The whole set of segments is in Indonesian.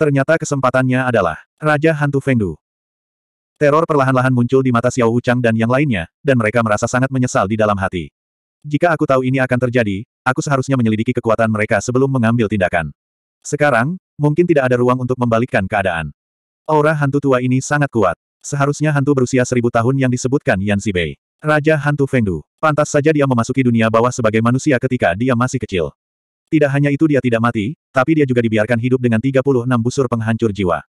Ternyata kesempatannya adalah Raja Hantu Fengdu. Teror perlahan-lahan muncul di mata Xiao Wuchang dan yang lainnya, dan mereka merasa sangat menyesal di dalam hati. Jika aku tahu ini akan terjadi, aku seharusnya menyelidiki kekuatan mereka sebelum mengambil tindakan. Sekarang, mungkin tidak ada ruang untuk membalikkan keadaan. Aura hantu tua ini sangat kuat. Seharusnya hantu berusia seribu tahun yang disebutkan Yan Zibei. Raja hantu Fengdu. Pantas saja dia memasuki dunia bawah sebagai manusia ketika dia masih kecil. Tidak hanya itu dia tidak mati, tapi dia juga dibiarkan hidup dengan 36 busur penghancur jiwa.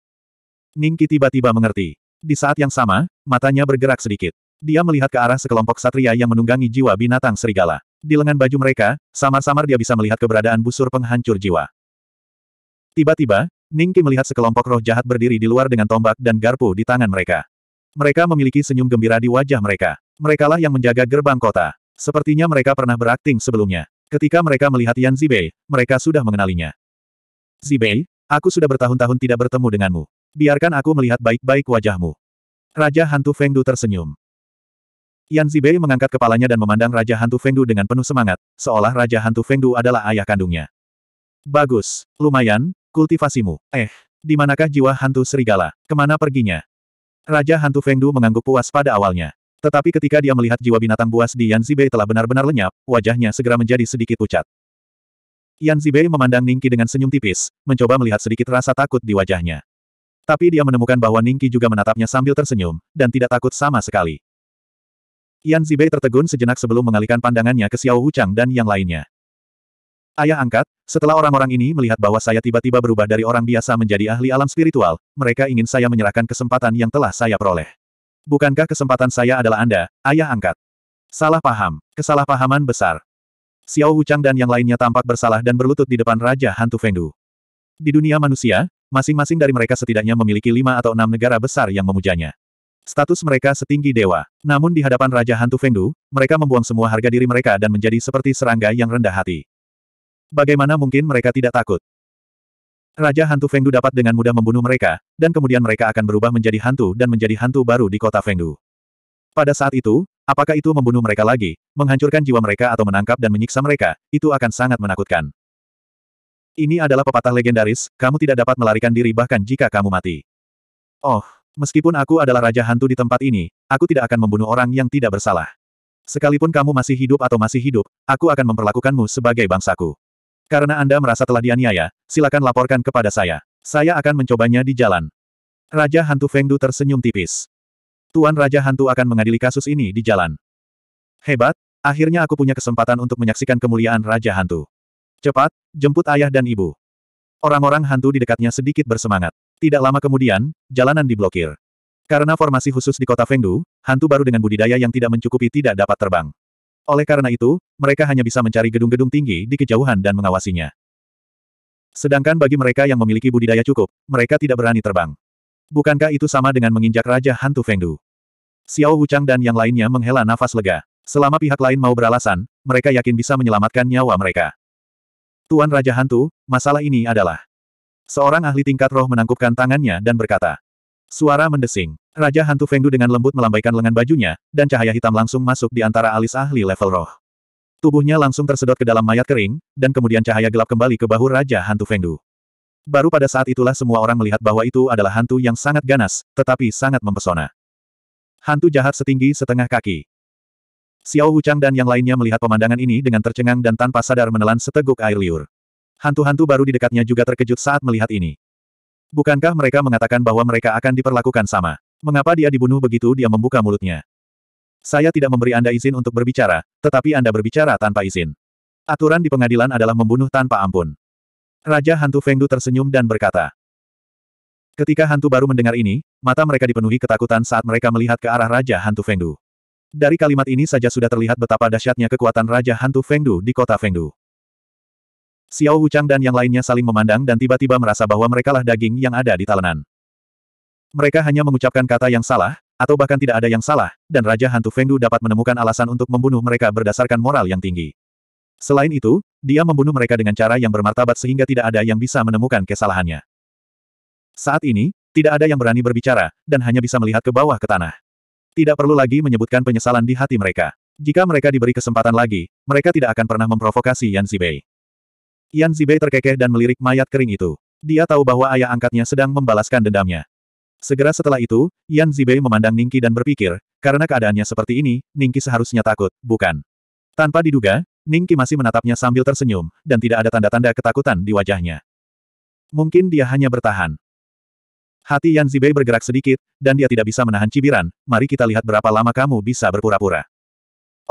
Ningki tiba-tiba mengerti. Di saat yang sama, matanya bergerak sedikit. Dia melihat ke arah sekelompok satria yang menunggangi jiwa binatang serigala. Di lengan baju mereka, samar-samar dia bisa melihat keberadaan busur penghancur jiwa. Tiba-tiba, Ningki melihat sekelompok roh jahat berdiri di luar dengan tombak dan garpu di tangan mereka. Mereka memiliki senyum gembira di wajah mereka. Merekalah yang menjaga gerbang kota. Sepertinya mereka pernah berakting sebelumnya. Ketika mereka melihat Yan Zibei, mereka sudah mengenalinya. Zibei, aku sudah bertahun-tahun tidak bertemu denganmu. Biarkan aku melihat baik-baik wajahmu. Raja Hantu Fengdu tersenyum. Yan Zibei mengangkat kepalanya dan memandang Raja Hantu Fengdu dengan penuh semangat, seolah Raja Hantu Fengdu adalah ayah kandungnya. Bagus, lumayan, kultivasimu. Eh, di manakah jiwa hantu serigala? Kemana perginya? Raja Hantu Fengdu mengangguk puas pada awalnya. Tetapi ketika dia melihat jiwa binatang buas di Yan Zibei telah benar-benar lenyap, wajahnya segera menjadi sedikit pucat. Yan Zibei memandang Ningki dengan senyum tipis, mencoba melihat sedikit rasa takut di wajahnya. Tapi dia menemukan bahwa Ningki juga menatapnya sambil tersenyum, dan tidak takut sama sekali. Yan Zibei tertegun sejenak sebelum mengalihkan pandangannya ke Xiao Huchang dan yang lainnya. Ayah angkat, setelah orang-orang ini melihat bahwa saya tiba-tiba berubah dari orang biasa menjadi ahli alam spiritual, mereka ingin saya menyerahkan kesempatan yang telah saya peroleh. Bukankah kesempatan saya adalah Anda, ayah angkat? Salah paham. Kesalahpahaman besar. Xiao Chang dan yang lainnya tampak bersalah dan berlutut di depan Raja Hantu Fengdu. Di dunia manusia, masing-masing dari mereka setidaknya memiliki lima atau enam negara besar yang memujanya. Status mereka setinggi dewa. Namun di hadapan Raja Hantu Fengdu, mereka membuang semua harga diri mereka dan menjadi seperti serangga yang rendah hati. Bagaimana mungkin mereka tidak takut? Raja Hantu Fengdu dapat dengan mudah membunuh mereka, dan kemudian mereka akan berubah menjadi hantu dan menjadi hantu baru di kota Fengdu. Pada saat itu, apakah itu membunuh mereka lagi, menghancurkan jiwa mereka atau menangkap dan menyiksa mereka, itu akan sangat menakutkan. Ini adalah pepatah legendaris, kamu tidak dapat melarikan diri bahkan jika kamu mati. Oh, meskipun aku adalah Raja Hantu di tempat ini, aku tidak akan membunuh orang yang tidak bersalah. Sekalipun kamu masih hidup atau masih hidup, aku akan memperlakukanmu sebagai bangsaku. Karena Anda merasa telah dianiaya, silakan laporkan kepada saya. Saya akan mencobanya di jalan. Raja Hantu Fengdu tersenyum tipis. Tuan Raja Hantu akan mengadili kasus ini di jalan. Hebat, akhirnya aku punya kesempatan untuk menyaksikan kemuliaan Raja Hantu. Cepat, jemput ayah dan ibu. Orang-orang hantu di dekatnya sedikit bersemangat. Tidak lama kemudian, jalanan diblokir. Karena formasi khusus di kota Fengdu, hantu baru dengan budidaya yang tidak mencukupi tidak dapat terbang. Oleh karena itu, mereka hanya bisa mencari gedung-gedung tinggi di kejauhan dan mengawasinya. Sedangkan bagi mereka yang memiliki budidaya cukup, mereka tidak berani terbang. Bukankah itu sama dengan menginjak Raja Hantu Fengdu? Xiao Wuchang dan yang lainnya menghela nafas lega. Selama pihak lain mau beralasan, mereka yakin bisa menyelamatkan nyawa mereka. Tuan Raja Hantu, masalah ini adalah... Seorang ahli tingkat roh menangkupkan tangannya dan berkata. Suara mendesing. Raja Hantu Fengdu dengan lembut melambaikan lengan bajunya, dan cahaya hitam langsung masuk di antara alis ahli level roh. Tubuhnya langsung tersedot ke dalam mayat kering, dan kemudian cahaya gelap kembali ke bahu Raja Hantu Fengdu. Baru pada saat itulah semua orang melihat bahwa itu adalah hantu yang sangat ganas, tetapi sangat mempesona. Hantu jahat setinggi setengah kaki. Xiao Huchang dan yang lainnya melihat pemandangan ini dengan tercengang dan tanpa sadar menelan seteguk air liur. Hantu-hantu baru di dekatnya juga terkejut saat melihat ini. Bukankah mereka mengatakan bahwa mereka akan diperlakukan sama? Mengapa dia dibunuh begitu dia membuka mulutnya? Saya tidak memberi Anda izin untuk berbicara, tetapi Anda berbicara tanpa izin. Aturan di pengadilan adalah membunuh tanpa ampun. Raja Hantu Fengdu tersenyum dan berkata. Ketika hantu baru mendengar ini, mata mereka dipenuhi ketakutan saat mereka melihat ke arah Raja Hantu Fengdu. Dari kalimat ini saja sudah terlihat betapa dahsyatnya kekuatan Raja Hantu Fengdu di kota Fengdu. Xiao Wuchang dan yang lainnya saling memandang dan tiba-tiba merasa bahwa merekalah daging yang ada di talenan. Mereka hanya mengucapkan kata yang salah, atau bahkan tidak ada yang salah, dan Raja Hantu Fengdu dapat menemukan alasan untuk membunuh mereka berdasarkan moral yang tinggi. Selain itu, dia membunuh mereka dengan cara yang bermartabat sehingga tidak ada yang bisa menemukan kesalahannya. Saat ini, tidak ada yang berani berbicara, dan hanya bisa melihat ke bawah ke tanah. Tidak perlu lagi menyebutkan penyesalan di hati mereka. Jika mereka diberi kesempatan lagi, mereka tidak akan pernah memprovokasi Yan Zibei. Yan Zibei terkekeh dan melirik mayat kering itu. Dia tahu bahwa ayah angkatnya sedang membalaskan dendamnya. Segera setelah itu, Yan Zibei memandang Ningki dan berpikir, karena keadaannya seperti ini, Ningki seharusnya takut, bukan? Tanpa diduga, Ningki masih menatapnya sambil tersenyum, dan tidak ada tanda-tanda ketakutan di wajahnya. Mungkin dia hanya bertahan. Hati Yan Zibei bergerak sedikit, dan dia tidak bisa menahan cibiran, mari kita lihat berapa lama kamu bisa berpura-pura.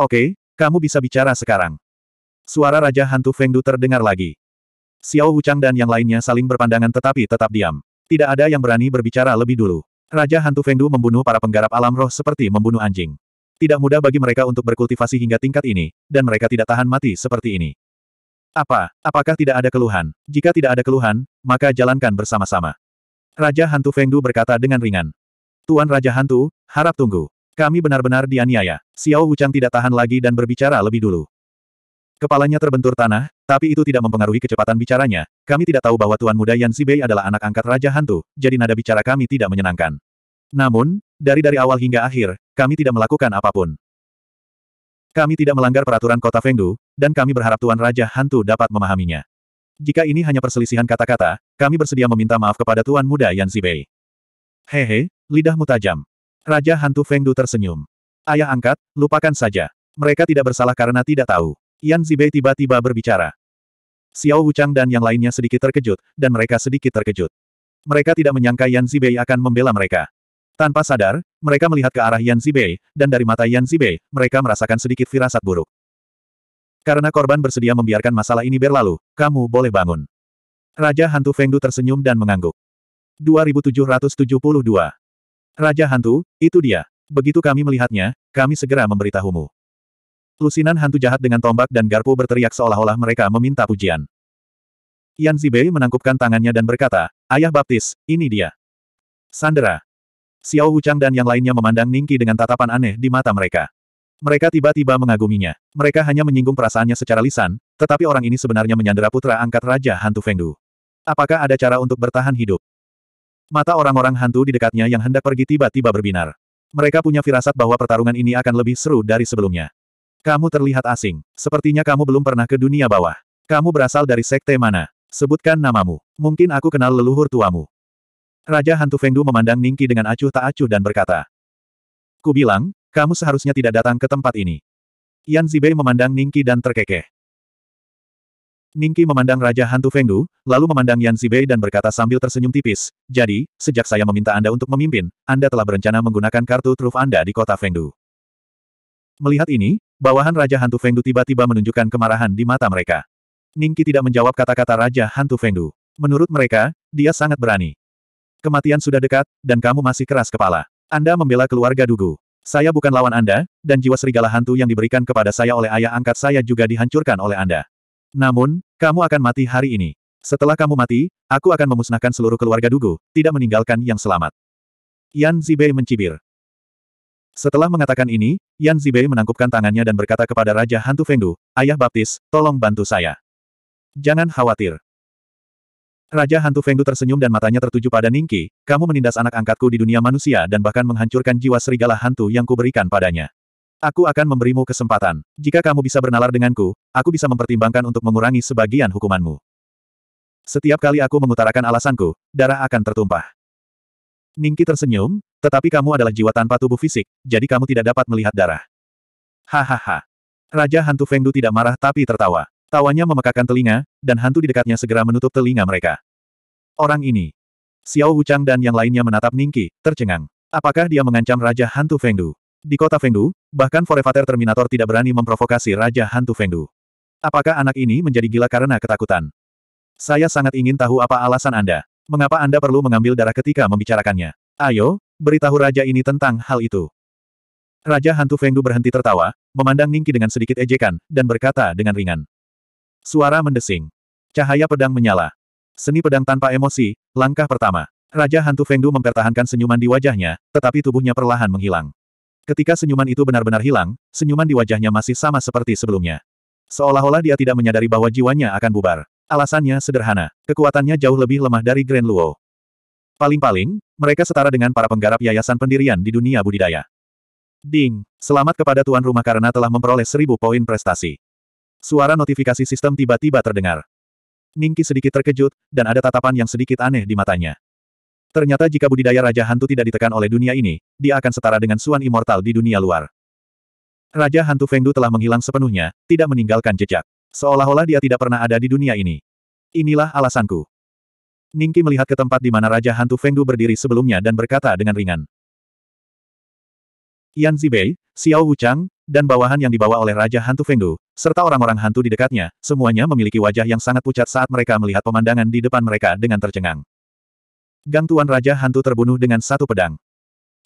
Oke, kamu bisa bicara sekarang. Suara Raja Hantu Fengdu terdengar lagi. Xiao Wuchang dan yang lainnya saling berpandangan tetapi tetap diam. Tidak ada yang berani berbicara lebih dulu. Raja Hantu Fengdu membunuh para penggarap alam roh seperti membunuh anjing. Tidak mudah bagi mereka untuk berkultivasi hingga tingkat ini, dan mereka tidak tahan mati seperti ini. Apa, apakah tidak ada keluhan? Jika tidak ada keluhan, maka jalankan bersama-sama. Raja Hantu Fengdu berkata dengan ringan. Tuan Raja Hantu, harap tunggu. Kami benar-benar dianiaya. Xiao Wuchang tidak tahan lagi dan berbicara lebih dulu. Kepalanya terbentur tanah, tapi itu tidak mempengaruhi kecepatan bicaranya. Kami tidak tahu bahwa Tuan Muda Yan Sibei adalah anak angkat Raja Hantu, jadi nada bicara kami tidak menyenangkan. Namun, dari dari awal hingga akhir, kami tidak melakukan apapun. Kami tidak melanggar peraturan kota Fengdu, dan kami berharap Tuan Raja Hantu dapat memahaminya. Jika ini hanya perselisihan kata-kata, kami bersedia meminta maaf kepada Tuan Muda Yan Sibei. Hehe, lidahmu tajam. Raja Hantu Fengdu tersenyum. Ayah angkat, lupakan saja. Mereka tidak bersalah karena tidak tahu. Yan Zibei tiba-tiba berbicara. Xiao Huchang dan yang lainnya sedikit terkejut, dan mereka sedikit terkejut. Mereka tidak menyangka Yan Zibei akan membela mereka. Tanpa sadar, mereka melihat ke arah Yan Zibei, dan dari mata Yan Zibei, mereka merasakan sedikit firasat buruk. Karena korban bersedia membiarkan masalah ini berlalu, kamu boleh bangun. Raja Hantu Fengdu tersenyum dan mengangguk. 2772 Raja Hantu, itu dia. Begitu kami melihatnya, kami segera memberitahumu. Lusinan hantu jahat dengan tombak dan garpu berteriak seolah-olah mereka meminta pujian. Yan Zibei menangkupkan tangannya dan berkata, Ayah Baptis, ini dia. Sandera. Xiao Huchang dan yang lainnya memandang Ningki dengan tatapan aneh di mata mereka. Mereka tiba-tiba mengaguminya. Mereka hanya menyinggung perasaannya secara lisan, tetapi orang ini sebenarnya menyandera putra angkat Raja Hantu Fengdu. Apakah ada cara untuk bertahan hidup? Mata orang-orang hantu di dekatnya yang hendak pergi tiba-tiba berbinar. Mereka punya firasat bahwa pertarungan ini akan lebih seru dari sebelumnya. Kamu terlihat asing. Sepertinya kamu belum pernah ke dunia bawah. Kamu berasal dari sekte mana? Sebutkan namamu. Mungkin aku kenal leluhur tuamu. Raja Hantu Fengdu memandang Ningki dengan acuh tak acuh dan berkata. Ku bilang, kamu seharusnya tidak datang ke tempat ini. Yan Zibei memandang Ningki dan terkekeh. Ningki memandang Raja Hantu Fengdu, lalu memandang Yan Zibei dan berkata sambil tersenyum tipis, Jadi, sejak saya meminta Anda untuk memimpin, Anda telah berencana menggunakan kartu truf Anda di kota Fengdu. Melihat ini, bawahan Raja Hantu Fengdu tiba-tiba menunjukkan kemarahan di mata mereka. Ningki tidak menjawab kata-kata Raja Hantu Fengdu. Menurut mereka, dia sangat berani. Kematian sudah dekat, dan kamu masih keras kepala. Anda membela keluarga Dugu. Saya bukan lawan Anda, dan jiwa serigala hantu yang diberikan kepada saya oleh ayah angkat saya juga dihancurkan oleh Anda. Namun, kamu akan mati hari ini. Setelah kamu mati, aku akan memusnahkan seluruh keluarga Dugu, tidak meninggalkan yang selamat. Yan Zibei mencibir. Setelah mengatakan ini, Yan Zibei menangkupkan tangannya dan berkata kepada Raja Hantu Fengdu, Ayah Baptis, tolong bantu saya. Jangan khawatir. Raja Hantu Fengdu tersenyum dan matanya tertuju pada Ningki, kamu menindas anak angkatku di dunia manusia dan bahkan menghancurkan jiwa serigala hantu yang kuberikan padanya. Aku akan memberimu kesempatan. Jika kamu bisa bernalar denganku, aku bisa mempertimbangkan untuk mengurangi sebagian hukumanmu. Setiap kali aku mengutarakan alasanku, darah akan tertumpah. Ningki tersenyum, tetapi kamu adalah jiwa tanpa tubuh fisik, jadi kamu tidak dapat melihat darah. Hahaha. Raja hantu Fengdu tidak marah tapi tertawa. Tawanya memekakan telinga, dan hantu di dekatnya segera menutup telinga mereka. Orang ini. Xiao Wuchang dan yang lainnya menatap Ningki, tercengang. Apakah dia mengancam Raja Hantu Fengdu? Di kota Fengdu, bahkan Forevater Terminator tidak berani memprovokasi Raja Hantu Fengdu. Apakah anak ini menjadi gila karena ketakutan? Saya sangat ingin tahu apa alasan Anda. Mengapa Anda perlu mengambil darah ketika membicarakannya? Ayo, beritahu raja ini tentang hal itu. Raja Hantu Fengdu berhenti tertawa, memandang Ningki dengan sedikit ejekan, dan berkata dengan ringan. Suara mendesing. Cahaya pedang menyala. Seni pedang tanpa emosi, langkah pertama. Raja Hantu Fengdu mempertahankan senyuman di wajahnya, tetapi tubuhnya perlahan menghilang. Ketika senyuman itu benar-benar hilang, senyuman di wajahnya masih sama seperti sebelumnya. Seolah-olah dia tidak menyadari bahwa jiwanya akan bubar. Alasannya sederhana, kekuatannya jauh lebih lemah dari Grand Luo. Paling-paling, mereka setara dengan para penggarap yayasan pendirian di dunia budidaya. Ding, selamat kepada tuan rumah karena telah memperoleh seribu poin prestasi. Suara notifikasi sistem tiba-tiba terdengar. Ningki sedikit terkejut, dan ada tatapan yang sedikit aneh di matanya. Ternyata jika budidaya Raja Hantu tidak ditekan oleh dunia ini, dia akan setara dengan Suan Immortal di dunia luar. Raja Hantu Fengdu telah menghilang sepenuhnya, tidak meninggalkan jejak. Seolah-olah dia tidak pernah ada di dunia ini. Inilah alasanku. Ningki melihat ke tempat di mana Raja Hantu Fengdu berdiri sebelumnya dan berkata dengan ringan. Yan Zibei, Xiao Wuchang, dan bawahan yang dibawa oleh Raja Hantu Fengdu, serta orang-orang hantu di dekatnya, semuanya memiliki wajah yang sangat pucat saat mereka melihat pemandangan di depan mereka dengan tercengang. Gang Tuan Raja Hantu terbunuh dengan satu pedang.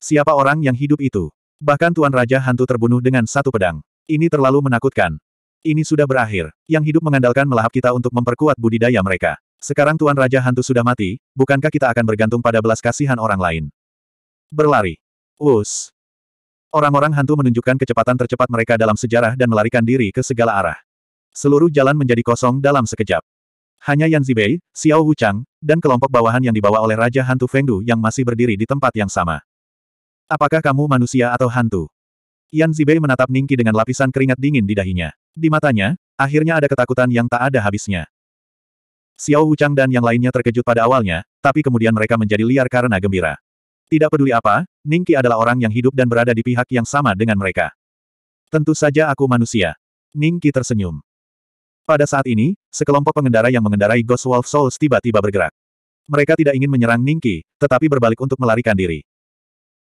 Siapa orang yang hidup itu? Bahkan Tuan Raja Hantu terbunuh dengan satu pedang. Ini terlalu menakutkan. Ini sudah berakhir. Yang hidup mengandalkan melahap kita untuk memperkuat budidaya mereka. Sekarang Tuan Raja Hantu sudah mati, bukankah kita akan bergantung pada belas kasihan orang lain? Berlari. Us. Orang-orang hantu menunjukkan kecepatan tercepat mereka dalam sejarah dan melarikan diri ke segala arah. Seluruh jalan menjadi kosong dalam sekejap. Hanya Yan Zibei, Xiao Huchang, dan kelompok bawahan yang dibawa oleh Raja Hantu Fengdu yang masih berdiri di tempat yang sama. Apakah kamu manusia atau hantu? Yan Zibei menatap Ningki dengan lapisan keringat dingin di dahinya. Di matanya, akhirnya ada ketakutan yang tak ada habisnya. Xiao Wuchang dan yang lainnya terkejut pada awalnya, tapi kemudian mereka menjadi liar karena gembira. Tidak peduli apa, Ningki adalah orang yang hidup dan berada di pihak yang sama dengan mereka. Tentu saja aku manusia. Ningki tersenyum. Pada saat ini, sekelompok pengendara yang mengendarai Ghost Wolf Souls tiba-tiba bergerak. Mereka tidak ingin menyerang Ningki, tetapi berbalik untuk melarikan diri.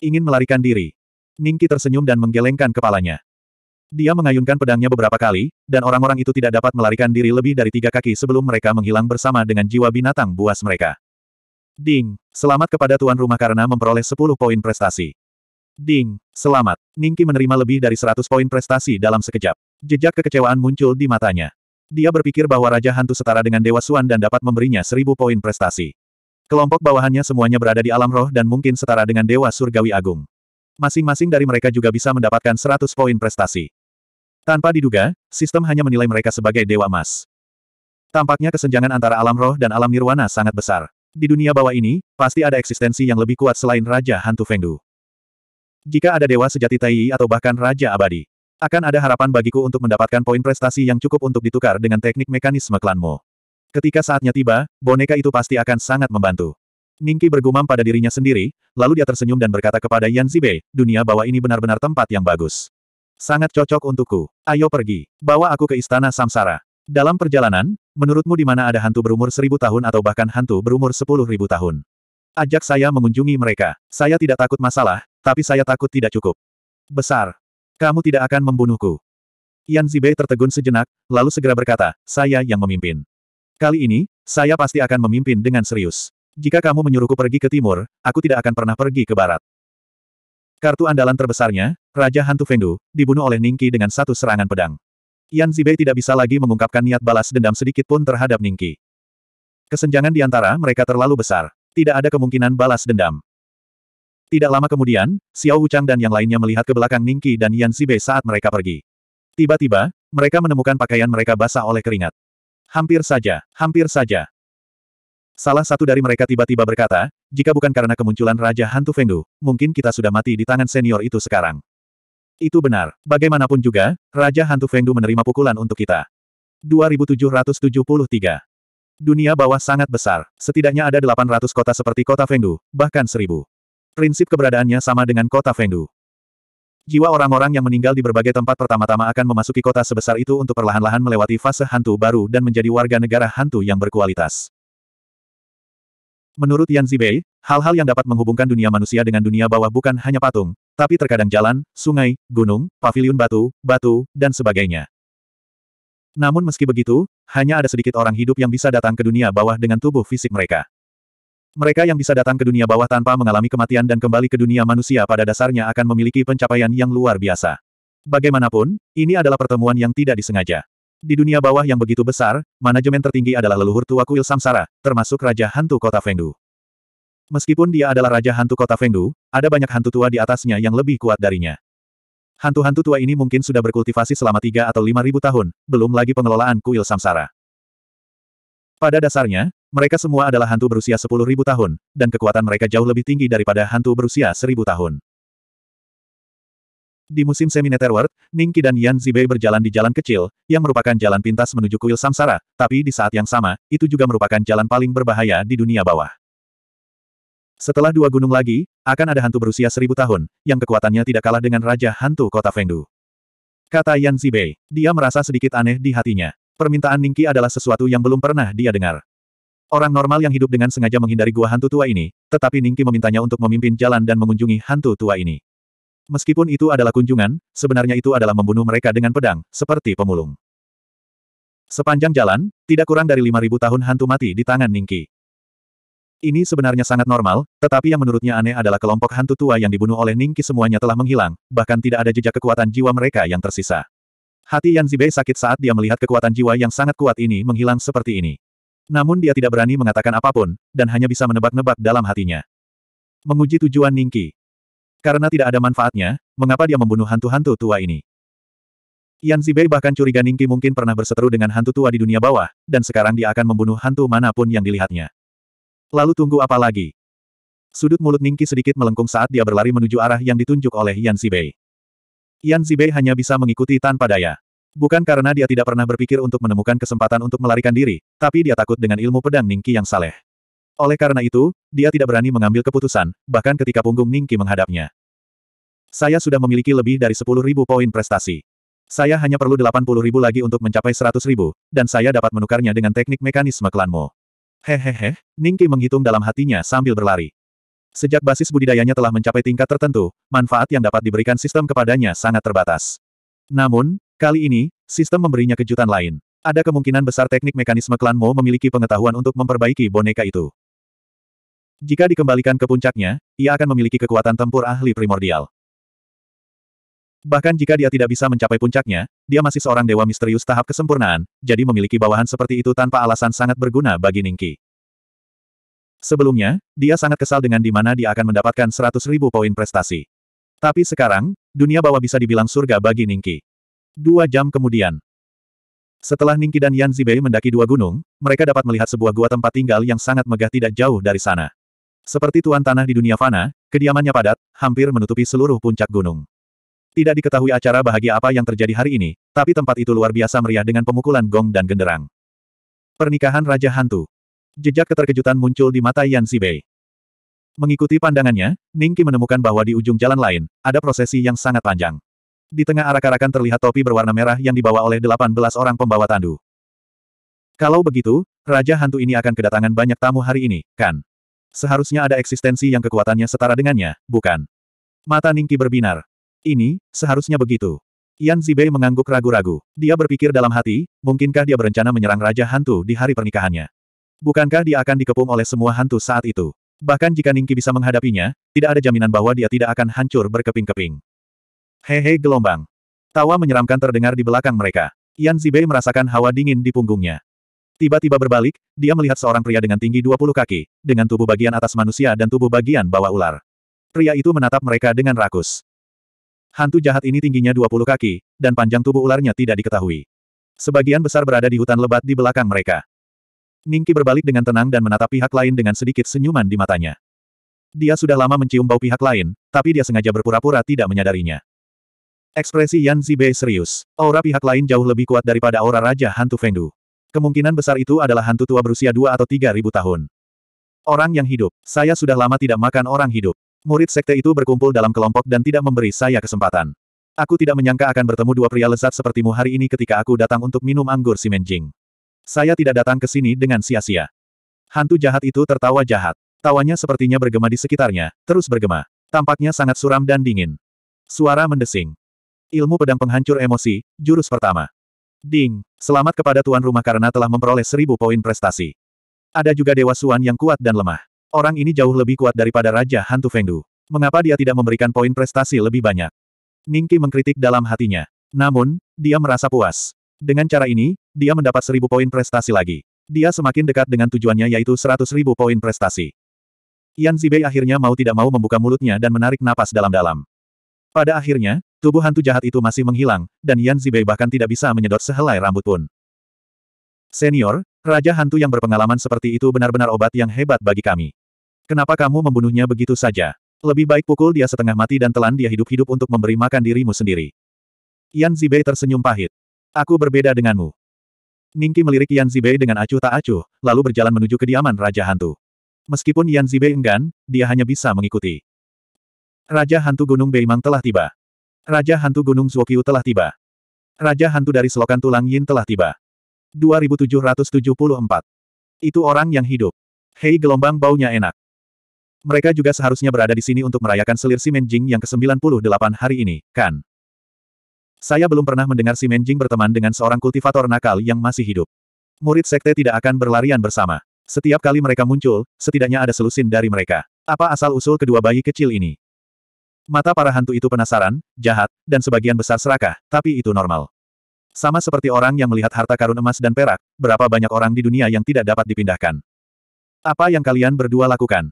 Ingin melarikan diri. Ningki tersenyum dan menggelengkan kepalanya. Dia mengayunkan pedangnya beberapa kali, dan orang-orang itu tidak dapat melarikan diri lebih dari tiga kaki sebelum mereka menghilang bersama dengan jiwa binatang buas mereka. Ding, selamat kepada tuan rumah karena memperoleh 10 poin prestasi. Ding, selamat. Ningki menerima lebih dari 100 poin prestasi dalam sekejap. Jejak kekecewaan muncul di matanya. Dia berpikir bahwa Raja Hantu setara dengan Dewa Suan dan dapat memberinya 1000 poin prestasi. Kelompok bawahannya semuanya berada di alam roh dan mungkin setara dengan Dewa Surgawi Agung. Masing-masing dari mereka juga bisa mendapatkan 100 poin prestasi. Tanpa diduga, sistem hanya menilai mereka sebagai dewa emas. Tampaknya kesenjangan antara alam roh dan alam nirwana sangat besar. Di dunia bawah ini, pasti ada eksistensi yang lebih kuat selain Raja Hantu Fengdu. Jika ada dewa sejati Taiyi atau bahkan Raja Abadi, akan ada harapan bagiku untuk mendapatkan poin prestasi yang cukup untuk ditukar dengan teknik mekanisme klanmu. Ketika saatnya tiba, boneka itu pasti akan sangat membantu. Ningki bergumam pada dirinya sendiri, lalu dia tersenyum dan berkata kepada Yan Zibei, dunia bawah ini benar-benar tempat yang bagus. Sangat cocok untukku. Ayo pergi. Bawa aku ke istana Samsara. Dalam perjalanan, menurutmu di mana ada hantu berumur seribu tahun atau bahkan hantu berumur sepuluh ribu tahun? Ajak saya mengunjungi mereka. Saya tidak takut masalah, tapi saya takut tidak cukup. Besar. Kamu tidak akan membunuhku. Yan Zibei tertegun sejenak, lalu segera berkata, saya yang memimpin. Kali ini, saya pasti akan memimpin dengan serius. Jika kamu menyuruhku pergi ke timur, aku tidak akan pernah pergi ke barat. Kartu andalan terbesarnya, Raja Hantu Fengdu, dibunuh oleh Ningki dengan satu serangan pedang. Yan Zibei tidak bisa lagi mengungkapkan niat balas dendam sedikit pun terhadap Ningki. Kesenjangan di antara mereka terlalu besar. Tidak ada kemungkinan balas dendam. Tidak lama kemudian, Xiao Wuchang dan yang lainnya melihat ke belakang Ningki dan Yan Zibei saat mereka pergi. Tiba-tiba, mereka menemukan pakaian mereka basah oleh keringat. Hampir saja, hampir saja. Salah satu dari mereka tiba-tiba berkata, jika bukan karena kemunculan Raja Hantu Fengdu, mungkin kita sudah mati di tangan senior itu sekarang. Itu benar. Bagaimanapun juga, Raja Hantu Fengdu menerima pukulan untuk kita. 2773 Dunia bawah sangat besar. Setidaknya ada 800 kota seperti kota Fengdu, bahkan 1000. Prinsip keberadaannya sama dengan kota Fengdu. Jiwa orang-orang yang meninggal di berbagai tempat pertama-tama akan memasuki kota sebesar itu untuk perlahan-lahan melewati fase hantu baru dan menjadi warga negara hantu yang berkualitas. Menurut Yan Zibei, hal-hal yang dapat menghubungkan dunia manusia dengan dunia bawah bukan hanya patung, tapi terkadang jalan, sungai, gunung, pavilion batu, batu, dan sebagainya. Namun meski begitu, hanya ada sedikit orang hidup yang bisa datang ke dunia bawah dengan tubuh fisik mereka. Mereka yang bisa datang ke dunia bawah tanpa mengalami kematian dan kembali ke dunia manusia pada dasarnya akan memiliki pencapaian yang luar biasa. Bagaimanapun, ini adalah pertemuan yang tidak disengaja. Di dunia bawah yang begitu besar, manajemen tertinggi adalah leluhur tua kuil samsara, termasuk Raja Hantu Kota Fengdu. Meskipun dia adalah Raja Hantu Kota Fengdu, ada banyak hantu tua di atasnya yang lebih kuat darinya. Hantu-hantu tua ini mungkin sudah berkultivasi selama tiga atau lima ribu tahun, belum lagi pengelolaan kuil samsara. Pada dasarnya, mereka semua adalah hantu berusia sepuluh ribu tahun, dan kekuatan mereka jauh lebih tinggi daripada hantu berusia seribu tahun. Di musim semi Ningqi dan Yan Zibei berjalan di jalan kecil, yang merupakan jalan pintas menuju kuil samsara, tapi di saat yang sama, itu juga merupakan jalan paling berbahaya di dunia bawah. Setelah dua gunung lagi, akan ada hantu berusia seribu tahun, yang kekuatannya tidak kalah dengan Raja Hantu Kota Fengdu. Kata Yan Zibei, dia merasa sedikit aneh di hatinya. Permintaan Ningqi adalah sesuatu yang belum pernah dia dengar. Orang normal yang hidup dengan sengaja menghindari gua hantu tua ini, tetapi Ningki memintanya untuk memimpin jalan dan mengunjungi hantu tua ini. Meskipun itu adalah kunjungan, sebenarnya itu adalah membunuh mereka dengan pedang, seperti pemulung. Sepanjang jalan, tidak kurang dari 5.000 tahun hantu mati di tangan Ningki. Ini sebenarnya sangat normal, tetapi yang menurutnya aneh adalah kelompok hantu tua yang dibunuh oleh Ningki semuanya telah menghilang, bahkan tidak ada jejak kekuatan jiwa mereka yang tersisa. Hati Yan Zibei sakit saat dia melihat kekuatan jiwa yang sangat kuat ini menghilang seperti ini. Namun dia tidak berani mengatakan apapun, dan hanya bisa menebak-nebak dalam hatinya. Menguji tujuan Ningki, karena tidak ada manfaatnya, mengapa dia membunuh hantu-hantu tua ini? Yan Zibei bahkan curiga Ningki mungkin pernah berseteru dengan hantu tua di dunia bawah, dan sekarang dia akan membunuh hantu manapun yang dilihatnya. Lalu tunggu apa lagi? Sudut mulut Ningki sedikit melengkung saat dia berlari menuju arah yang ditunjuk oleh Yan Zibei. Yan Zibei hanya bisa mengikuti tanpa daya. Bukan karena dia tidak pernah berpikir untuk menemukan kesempatan untuk melarikan diri, tapi dia takut dengan ilmu pedang Ningki yang saleh. Oleh karena itu, dia tidak berani mengambil keputusan, bahkan ketika punggung Ningki menghadapnya. Saya sudah memiliki lebih dari 10.000 poin prestasi. Saya hanya perlu 80.000 lagi untuk mencapai 100.000, dan saya dapat menukarnya dengan teknik mekanisme klanmu. Hehehe, Ningki menghitung dalam hatinya sambil berlari. Sejak basis budidayanya telah mencapai tingkat tertentu, manfaat yang dapat diberikan sistem kepadanya sangat terbatas. Namun, kali ini, sistem memberinya kejutan lain. Ada kemungkinan besar teknik mekanisme klanmu memiliki pengetahuan untuk memperbaiki boneka itu. Jika dikembalikan ke puncaknya, ia akan memiliki kekuatan tempur ahli primordial. Bahkan jika dia tidak bisa mencapai puncaknya, dia masih seorang dewa misterius tahap kesempurnaan, jadi memiliki bawahan seperti itu tanpa alasan sangat berguna bagi Ningki. Sebelumnya, dia sangat kesal dengan di mana dia akan mendapatkan seratus ribu poin prestasi. Tapi sekarang, dunia bawah bisa dibilang surga bagi Ningki. Dua jam kemudian. Setelah Ningki dan Yan Zibei mendaki dua gunung, mereka dapat melihat sebuah gua tempat tinggal yang sangat megah tidak jauh dari sana. Seperti tuan tanah di dunia fana, kediamannya padat, hampir menutupi seluruh puncak gunung. Tidak diketahui acara bahagia apa yang terjadi hari ini, tapi tempat itu luar biasa meriah dengan pemukulan gong dan genderang. Pernikahan Raja Hantu. Jejak keterkejutan muncul di mata Yan Bei. Mengikuti pandangannya, Ningki menemukan bahwa di ujung jalan lain, ada prosesi yang sangat panjang. Di tengah arak-arakan terlihat topi berwarna merah yang dibawa oleh 18 orang pembawa tandu. Kalau begitu, Raja Hantu ini akan kedatangan banyak tamu hari ini, kan? Seharusnya ada eksistensi yang kekuatannya setara dengannya, bukan? Mata Ningki berbinar. Ini, seharusnya begitu. Yan Zibei mengangguk ragu-ragu. Dia berpikir dalam hati, mungkinkah dia berencana menyerang Raja Hantu di hari pernikahannya? Bukankah dia akan dikepung oleh semua hantu saat itu? Bahkan jika Ningki bisa menghadapinya, tidak ada jaminan bahwa dia tidak akan hancur berkeping-keping. Hehe gelombang. Tawa menyeramkan terdengar di belakang mereka. Yan Zibei merasakan hawa dingin di punggungnya. Tiba-tiba berbalik, dia melihat seorang pria dengan tinggi 20 kaki, dengan tubuh bagian atas manusia dan tubuh bagian bawah ular. Pria itu menatap mereka dengan rakus. Hantu jahat ini tingginya 20 kaki, dan panjang tubuh ularnya tidak diketahui. Sebagian besar berada di hutan lebat di belakang mereka. Ningki berbalik dengan tenang dan menatap pihak lain dengan sedikit senyuman di matanya. Dia sudah lama mencium bau pihak lain, tapi dia sengaja berpura-pura tidak menyadarinya. Ekspresi Yan Zibei serius. Aura pihak lain jauh lebih kuat daripada aura Raja Hantu Fengdu. Kemungkinan besar itu adalah hantu tua berusia dua atau tiga ribu tahun. Orang yang hidup. Saya sudah lama tidak makan orang hidup. Murid sekte itu berkumpul dalam kelompok dan tidak memberi saya kesempatan. Aku tidak menyangka akan bertemu dua pria lezat sepertimu hari ini ketika aku datang untuk minum anggur si menjing. Saya tidak datang ke sini dengan sia-sia. Hantu jahat itu tertawa jahat. Tawanya sepertinya bergema di sekitarnya, terus bergema. Tampaknya sangat suram dan dingin. Suara mendesing. Ilmu pedang penghancur emosi, jurus pertama. Ding, selamat kepada tuan rumah karena telah memperoleh seribu poin prestasi. Ada juga Dewa Suan yang kuat dan lemah. Orang ini jauh lebih kuat daripada Raja Hantu Fengdu. Mengapa dia tidak memberikan poin prestasi lebih banyak? Ningki mengkritik dalam hatinya. Namun, dia merasa puas. Dengan cara ini, dia mendapat seribu poin prestasi lagi. Dia semakin dekat dengan tujuannya yaitu seratus ribu poin prestasi. Yan Zibei akhirnya mau tidak mau membuka mulutnya dan menarik napas dalam-dalam. Pada akhirnya, tubuh hantu jahat itu masih menghilang, dan Yan Zibei bahkan tidak bisa menyedot sehelai rambut pun. Senior, Raja hantu yang berpengalaman seperti itu benar-benar obat yang hebat bagi kami. Kenapa kamu membunuhnya begitu saja? Lebih baik pukul dia setengah mati dan telan dia hidup-hidup untuk memberi makan dirimu sendiri. Yan Zibei tersenyum pahit. Aku berbeda denganmu. Ningki melirik Yan Zibei dengan acuh tak acuh, lalu berjalan menuju kediaman Raja Hantu. Meskipun Yan Zibei enggan, dia hanya bisa mengikuti. Raja Hantu Gunung Beimang telah tiba. Raja Hantu Gunung Zuokyu telah tiba. Raja Hantu dari Selokan Tulang Yin telah tiba. 2774. Itu orang yang hidup. Hei gelombang baunya enak. Mereka juga seharusnya berada di sini untuk merayakan selir Simen Jing yang ke-98 hari ini, kan? Saya belum pernah mendengar Simen Jing berteman dengan seorang kultivator nakal yang masih hidup. Murid sekte tidak akan berlarian bersama. Setiap kali mereka muncul, setidaknya ada selusin dari mereka. Apa asal-usul kedua bayi kecil ini? Mata para hantu itu penasaran, jahat, dan sebagian besar serakah, tapi itu normal. Sama seperti orang yang melihat harta karun emas dan perak, berapa banyak orang di dunia yang tidak dapat dipindahkan. Apa yang kalian berdua lakukan?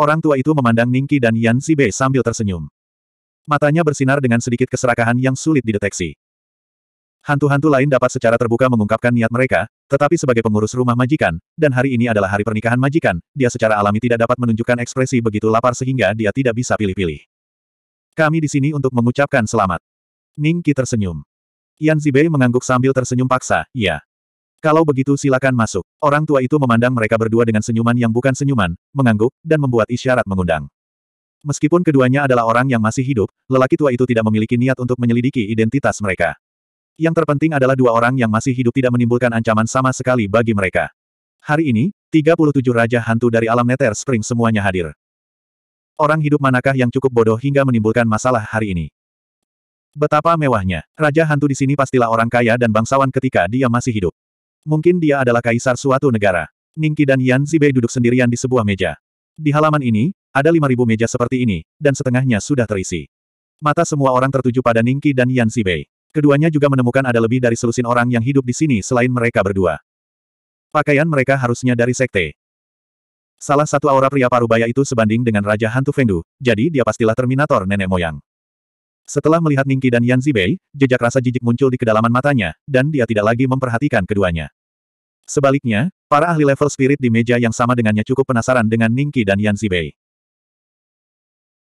Orang tua itu memandang Ningki dan Yan Sibe sambil tersenyum. Matanya bersinar dengan sedikit keserakahan yang sulit dideteksi. Hantu-hantu lain dapat secara terbuka mengungkapkan niat mereka, tetapi sebagai pengurus rumah majikan, dan hari ini adalah hari pernikahan majikan, dia secara alami tidak dapat menunjukkan ekspresi begitu lapar sehingga dia tidak bisa pilih-pilih. Kami di sini untuk mengucapkan selamat. Ning Qi tersenyum. Yan Zibei mengangguk sambil tersenyum paksa, Ya. Kalau begitu silakan masuk. Orang tua itu memandang mereka berdua dengan senyuman yang bukan senyuman, mengangguk, dan membuat isyarat mengundang. Meskipun keduanya adalah orang yang masih hidup, lelaki tua itu tidak memiliki niat untuk menyelidiki identitas mereka. Yang terpenting adalah dua orang yang masih hidup tidak menimbulkan ancaman sama sekali bagi mereka. Hari ini, 37 Raja Hantu dari alam Nether Spring semuanya hadir. Orang hidup manakah yang cukup bodoh hingga menimbulkan masalah hari ini? Betapa mewahnya. Raja hantu di sini pastilah orang kaya dan bangsawan ketika dia masih hidup. Mungkin dia adalah kaisar suatu negara. Ningki dan Yan Zibei duduk sendirian di sebuah meja. Di halaman ini, ada 5.000 meja seperti ini, dan setengahnya sudah terisi. Mata semua orang tertuju pada Ningki dan Yan Zibei. Keduanya juga menemukan ada lebih dari selusin orang yang hidup di sini selain mereka berdua. Pakaian mereka harusnya dari sekte. Salah satu aura pria parubaya itu sebanding dengan Raja Hantu Fengdu, jadi dia pastilah Terminator nenek moyang. Setelah melihat Ningki dan Yan Zibei, jejak rasa jijik muncul di kedalaman matanya, dan dia tidak lagi memperhatikan keduanya. Sebaliknya, para ahli level spirit di meja yang sama dengannya cukup penasaran dengan Ningki dan Yan Zibei.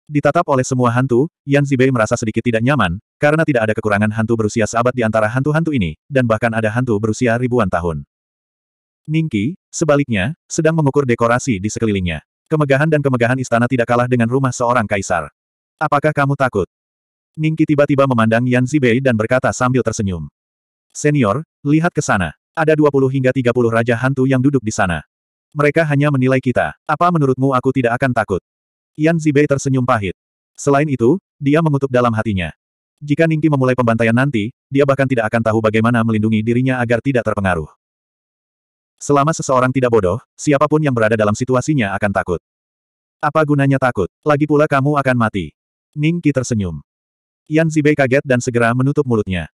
Ditatap oleh semua hantu, Yan Zibei merasa sedikit tidak nyaman, karena tidak ada kekurangan hantu berusia seabad di antara hantu-hantu ini, dan bahkan ada hantu berusia ribuan tahun. Ningki, sebaliknya, sedang mengukur dekorasi di sekelilingnya. Kemegahan dan kemegahan istana tidak kalah dengan rumah seorang kaisar. Apakah kamu takut? Ningki tiba-tiba memandang Yan Zibei dan berkata sambil tersenyum. Senior, lihat ke sana. Ada 20 hingga 30 raja hantu yang duduk di sana. Mereka hanya menilai kita. Apa menurutmu aku tidak akan takut? Yan Zibei tersenyum pahit. Selain itu, dia mengutuk dalam hatinya. Jika Ningki memulai pembantaian nanti, dia bahkan tidak akan tahu bagaimana melindungi dirinya agar tidak terpengaruh. Selama seseorang tidak bodoh, siapapun yang berada dalam situasinya akan takut. Apa gunanya takut? Lagi pula kamu akan mati. Ning Qi tersenyum. Yan Zibei kaget dan segera menutup mulutnya.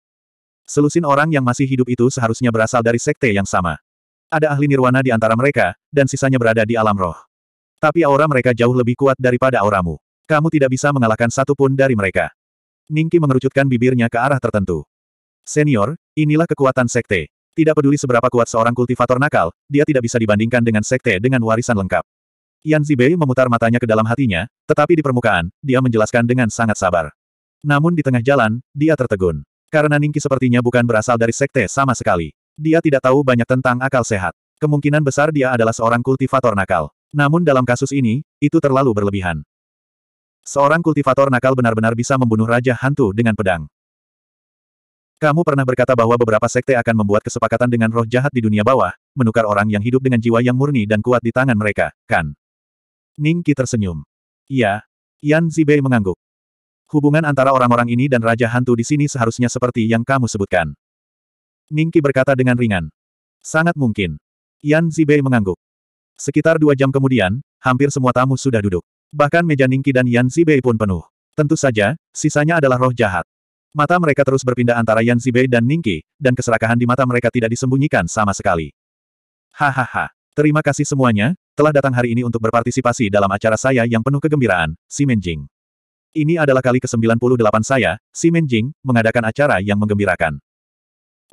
Selusin orang yang masih hidup itu seharusnya berasal dari sekte yang sama. Ada ahli nirwana di antara mereka, dan sisanya berada di alam roh. Tapi aura mereka jauh lebih kuat daripada auramu. Kamu tidak bisa mengalahkan satupun dari mereka. Ningki mengerucutkan bibirnya ke arah tertentu. Senior, inilah kekuatan sekte. Tidak peduli seberapa kuat seorang kultivator nakal, dia tidak bisa dibandingkan dengan sekte dengan warisan lengkap. Yan Zibei memutar matanya ke dalam hatinya, tetapi di permukaan, dia menjelaskan dengan sangat sabar. Namun di tengah jalan, dia tertegun. Karena Ningki sepertinya bukan berasal dari sekte sama sekali. Dia tidak tahu banyak tentang akal sehat. Kemungkinan besar dia adalah seorang kultivator nakal. Namun dalam kasus ini, itu terlalu berlebihan. Seorang kultivator nakal benar-benar bisa membunuh Raja Hantu dengan pedang. Kamu pernah berkata bahwa beberapa sekte akan membuat kesepakatan dengan roh jahat di dunia bawah, menukar orang yang hidup dengan jiwa yang murni dan kuat di tangan mereka, kan? Ning Qi tersenyum. Iya. Yan Zibei mengangguk. Hubungan antara orang-orang ini dan Raja Hantu di sini seharusnya seperti yang kamu sebutkan. Ning Qi berkata dengan ringan. Sangat mungkin. Yan Zibei mengangguk. Sekitar dua jam kemudian, hampir semua tamu sudah duduk. Bahkan meja Ningki dan Yan Zibei pun penuh. Tentu saja, sisanya adalah roh jahat. Mata mereka terus berpindah antara Yan Zibei dan Ningki, dan keserakahan di mata mereka tidak disembunyikan sama sekali. Hahaha. Terima kasih semuanya, telah datang hari ini untuk berpartisipasi dalam acara saya yang penuh kegembiraan, Si Menjing. Ini adalah kali ke-98 saya, Si Menjing, mengadakan acara yang menggembirakan.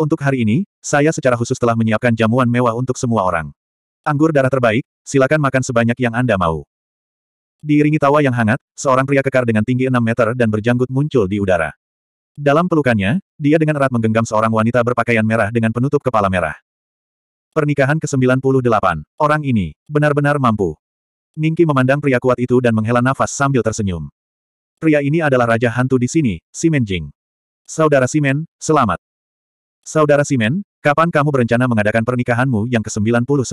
Untuk hari ini, saya secara khusus telah menyiapkan jamuan mewah untuk semua orang. Anggur darah terbaik, silakan makan sebanyak yang Anda mau. Diiringi tawa yang hangat, seorang pria kekar dengan tinggi 6 meter dan berjanggut muncul di udara. Dalam pelukannya, dia dengan erat menggenggam seorang wanita berpakaian merah dengan penutup kepala merah. Pernikahan ke-98. Orang ini, benar-benar mampu. Ningki memandang pria kuat itu dan menghela nafas sambil tersenyum. Pria ini adalah raja hantu di sini, Si Menjing. Saudara Si Men, selamat. Saudara Si Men, kapan kamu berencana mengadakan pernikahanmu yang ke-99?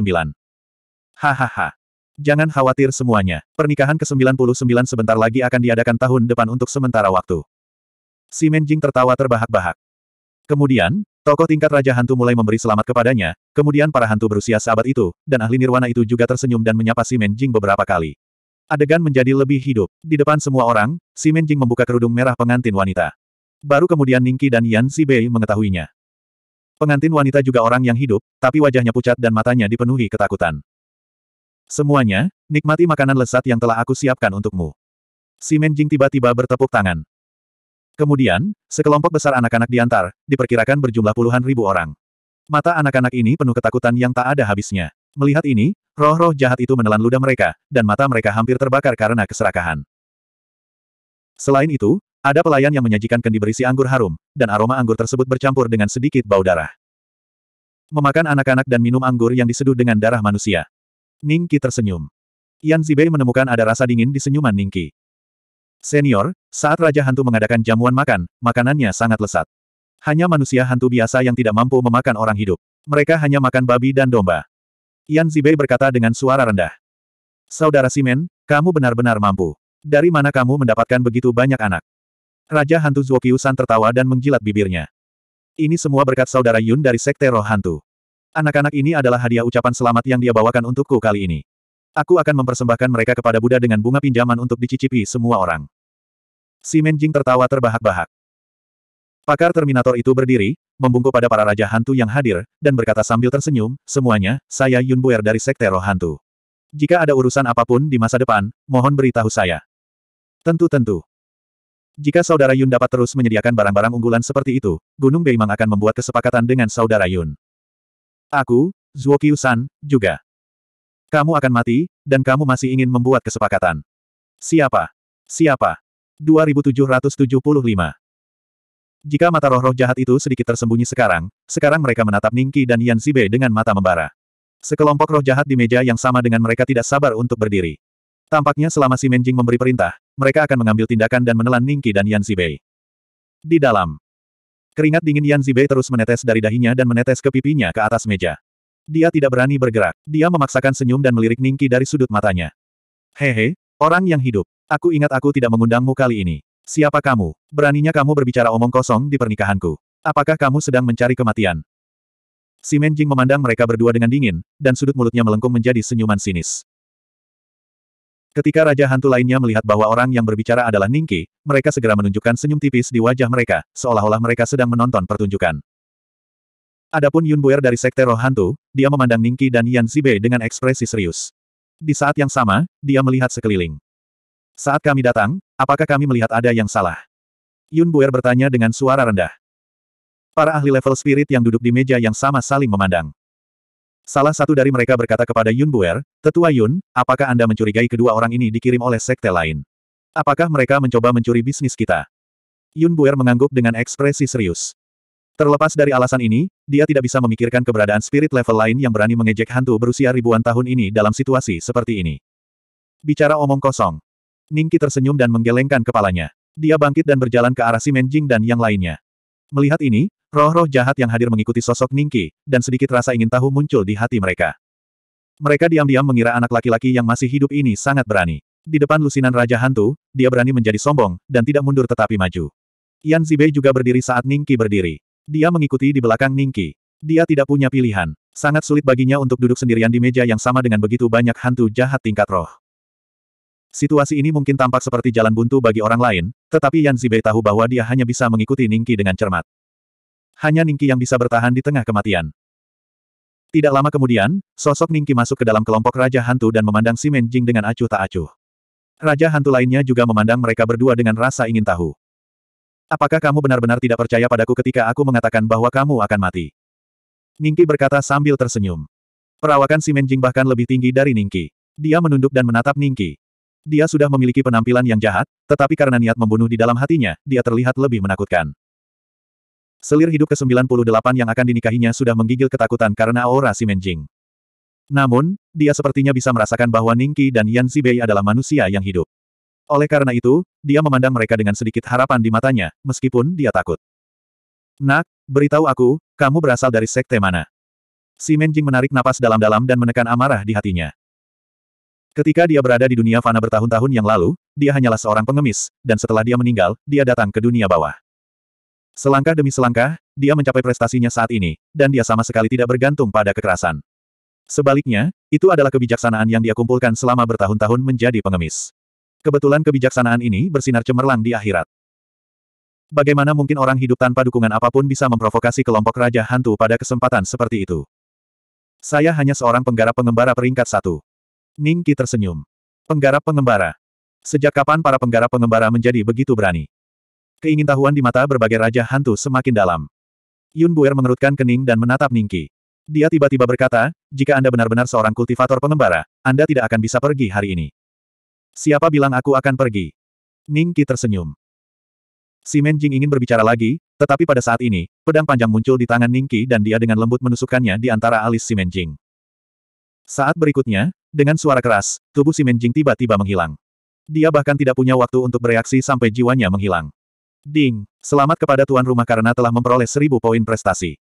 Hahaha. Jangan khawatir semuanya. Pernikahan ke-99 sebentar lagi akan diadakan tahun depan untuk sementara waktu. Si Menjing tertawa terbahak-bahak. Kemudian, tokoh tingkat Raja Hantu mulai memberi selamat kepadanya, kemudian para hantu berusia sahabat itu, dan ahli nirwana itu juga tersenyum dan menyapa si Menjing beberapa kali. Adegan menjadi lebih hidup. Di depan semua orang, si Menjing membuka kerudung merah pengantin wanita. Baru kemudian Ningki dan Yan Si Bei mengetahuinya. Pengantin wanita juga orang yang hidup, tapi wajahnya pucat dan matanya dipenuhi ketakutan. Semuanya, nikmati makanan lesat yang telah aku siapkan untukmu. Si Menjing tiba-tiba bertepuk tangan. Kemudian, sekelompok besar anak-anak diantar, diperkirakan berjumlah puluhan ribu orang. Mata anak-anak ini penuh ketakutan yang tak ada habisnya. Melihat ini, roh-roh jahat itu menelan ludah mereka, dan mata mereka hampir terbakar karena keserakahan. Selain itu, ada pelayan yang menyajikan kendi berisi anggur harum, dan aroma anggur tersebut bercampur dengan sedikit bau darah. Memakan anak-anak dan minum anggur yang diseduh dengan darah manusia. Ningki tersenyum. Yan Zibei menemukan ada rasa dingin di senyuman Ningki. Senior, saat Raja Hantu mengadakan jamuan makan, makanannya sangat lesat. Hanya manusia hantu biasa yang tidak mampu memakan orang hidup. Mereka hanya makan babi dan domba. Yan Zibei berkata dengan suara rendah. Saudara Simen, kamu benar-benar mampu. Dari mana kamu mendapatkan begitu banyak anak? Raja Hantu Zuokiusan tertawa dan mengjilat bibirnya. Ini semua berkat saudara Yun dari Sekte Roh Hantu. Anak-anak ini adalah hadiah ucapan selamat yang dia bawakan untukku kali ini. Aku akan mempersembahkan mereka kepada Buddha dengan bunga pinjaman untuk dicicipi semua orang. Si Menjing tertawa terbahak-bahak. Pakar Terminator itu berdiri, membungkuk pada para raja hantu yang hadir, dan berkata sambil tersenyum, semuanya, saya Yun Buer dari Sekte Roh Hantu. Jika ada urusan apapun di masa depan, mohon beritahu saya. Tentu-tentu. Jika Saudara Yun dapat terus menyediakan barang-barang unggulan seperti itu, Gunung Beimang akan membuat kesepakatan dengan Saudara Yun. Aku, Zuo Kiusan, juga. Kamu akan mati, dan kamu masih ingin membuat kesepakatan. Siapa? Siapa? 2775. Jika mata roh-roh jahat itu sedikit tersembunyi sekarang, sekarang mereka menatap Ningki dan Yan Zibe dengan mata membara. Sekelompok roh jahat di meja yang sama dengan mereka tidak sabar untuk berdiri. Tampaknya selama si Menjing memberi perintah, mereka akan mengambil tindakan dan menelan Ningki dan Yan Zibe. Di dalam. Keringat dingin Yan Zibe terus menetes dari dahinya dan menetes ke pipinya ke atas meja. Dia tidak berani bergerak. Dia memaksakan senyum dan melirik Ningki dari sudut matanya. Hehe, orang yang hidup. Aku ingat aku tidak mengundangmu kali ini. Siapa kamu? Beraninya kamu berbicara omong kosong di pernikahanku. Apakah kamu sedang mencari kematian? Si Menjing memandang mereka berdua dengan dingin, dan sudut mulutnya melengkung menjadi senyuman sinis. Ketika Raja Hantu lainnya melihat bahwa orang yang berbicara adalah Ningki, mereka segera menunjukkan senyum tipis di wajah mereka, seolah-olah mereka sedang menonton pertunjukan. Adapun Yun Buer dari Sekte Roh Hantu, dia memandang Ningki dan Yan Zibe dengan ekspresi serius. Di saat yang sama, dia melihat sekeliling. Saat kami datang, apakah kami melihat ada yang salah? Yun Buer bertanya dengan suara rendah. Para ahli level spirit yang duduk di meja yang sama saling memandang. Salah satu dari mereka berkata kepada Yun Buer, Tetua Yun, apakah Anda mencurigai kedua orang ini dikirim oleh sekte lain? Apakah mereka mencoba mencuri bisnis kita? Yun Buer mengangguk dengan ekspresi serius. Terlepas dari alasan ini, dia tidak bisa memikirkan keberadaan spirit level lain yang berani mengejek hantu berusia ribuan tahun ini dalam situasi seperti ini. Bicara omong kosong. Ningki tersenyum dan menggelengkan kepalanya. Dia bangkit dan berjalan ke arah si Menjing dan yang lainnya. Melihat ini, roh-roh jahat yang hadir mengikuti sosok Ningki, dan sedikit rasa ingin tahu muncul di hati mereka. Mereka diam-diam mengira anak laki-laki yang masih hidup ini sangat berani. Di depan lusinan Raja Hantu, dia berani menjadi sombong, dan tidak mundur tetapi maju. Yan Zibei juga berdiri saat Ningki berdiri. Dia mengikuti di belakang Ningki. Dia tidak punya pilihan. Sangat sulit baginya untuk duduk sendirian di meja yang sama dengan begitu banyak hantu jahat tingkat roh. Situasi ini mungkin tampak seperti jalan buntu bagi orang lain, tetapi Yan Zibei tahu bahwa dia hanya bisa mengikuti Ningki dengan cermat. Hanya Ningki yang bisa bertahan di tengah kematian. Tidak lama kemudian, sosok Ningki masuk ke dalam kelompok Raja Hantu dan memandang si Menjing dengan acuh tak acuh. Raja Hantu lainnya juga memandang mereka berdua dengan rasa ingin tahu. Apakah kamu benar-benar tidak percaya padaku ketika aku mengatakan bahwa kamu akan mati? Ningki berkata sambil tersenyum. Perawakan si Menjing bahkan lebih tinggi dari Ningki. Dia menunduk dan menatap Ningki. Dia sudah memiliki penampilan yang jahat, tetapi karena niat membunuh di dalam hatinya, dia terlihat lebih menakutkan. Selir hidup ke-98 yang akan dinikahinya sudah menggigil ketakutan karena aura si Menjing. Namun, dia sepertinya bisa merasakan bahwa Ningki dan Yan Zibei adalah manusia yang hidup. Oleh karena itu, dia memandang mereka dengan sedikit harapan di matanya, meskipun dia takut. Nak, beritahu aku, kamu berasal dari sekte mana? Si Menjing menarik napas dalam-dalam dan menekan amarah di hatinya. Ketika dia berada di dunia fana bertahun-tahun yang lalu, dia hanyalah seorang pengemis, dan setelah dia meninggal, dia datang ke dunia bawah. Selangkah demi selangkah, dia mencapai prestasinya saat ini, dan dia sama sekali tidak bergantung pada kekerasan. Sebaliknya, itu adalah kebijaksanaan yang dia kumpulkan selama bertahun-tahun menjadi pengemis. Kebetulan kebijaksanaan ini bersinar cemerlang di akhirat. Bagaimana mungkin orang hidup tanpa dukungan apapun bisa memprovokasi kelompok Raja Hantu pada kesempatan seperti itu? Saya hanya seorang penggarap pengembara peringkat satu. Ningki tersenyum. Penggarap pengembara. Sejak kapan para penggarap pengembara menjadi begitu berani? Keingintahuan di mata berbagai Raja Hantu semakin dalam. Yun Buer mengerutkan kening dan menatap Ningki. Dia tiba-tiba berkata, jika Anda benar-benar seorang kultivator pengembara, Anda tidak akan bisa pergi hari ini. Siapa bilang aku akan pergi? Ning Qi tersenyum. Si Menjing ingin berbicara lagi, tetapi pada saat ini, pedang panjang muncul di tangan Ning Qi dan dia dengan lembut menusukkannya di antara alis si Menjing. Saat berikutnya, dengan suara keras, tubuh si Menjing tiba-tiba menghilang. Dia bahkan tidak punya waktu untuk bereaksi sampai jiwanya menghilang. Ding, selamat kepada tuan rumah karena telah memperoleh seribu poin prestasi.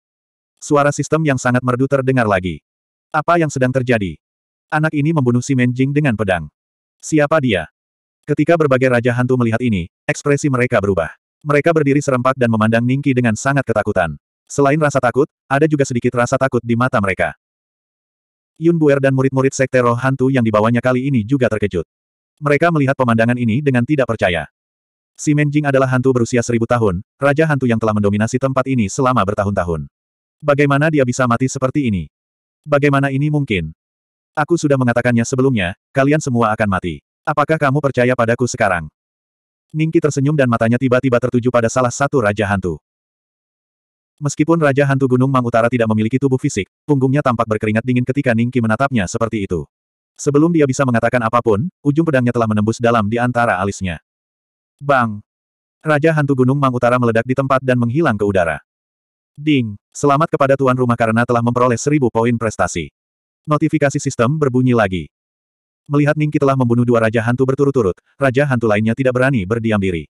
Suara sistem yang sangat merdu terdengar lagi. Apa yang sedang terjadi? Anak ini membunuh si Menjing dengan pedang. Siapa dia? Ketika berbagai raja hantu melihat ini, ekspresi mereka berubah. Mereka berdiri serempak dan memandang Ningki dengan sangat ketakutan. Selain rasa takut, ada juga sedikit rasa takut di mata mereka. Yun Buer dan murid-murid sekte roh hantu yang dibawanya kali ini juga terkejut. Mereka melihat pemandangan ini dengan tidak percaya. Si Menjing adalah hantu berusia seribu tahun, raja hantu yang telah mendominasi tempat ini selama bertahun-tahun. Bagaimana dia bisa mati seperti ini? Bagaimana ini mungkin? Aku sudah mengatakannya sebelumnya, kalian semua akan mati. Apakah kamu percaya padaku sekarang? Ningki tersenyum dan matanya tiba-tiba tertuju pada salah satu Raja Hantu. Meskipun Raja Hantu Gunung Mang Utara tidak memiliki tubuh fisik, punggungnya tampak berkeringat dingin ketika Ningki menatapnya seperti itu. Sebelum dia bisa mengatakan apapun, ujung pedangnya telah menembus dalam di antara alisnya. Bang! Raja Hantu Gunung Mang Utara meledak di tempat dan menghilang ke udara. Ding! Selamat kepada tuan rumah karena telah memperoleh seribu poin prestasi. Notifikasi sistem berbunyi lagi. Melihat Ningki telah membunuh dua raja hantu berturut-turut, raja hantu lainnya tidak berani berdiam diri.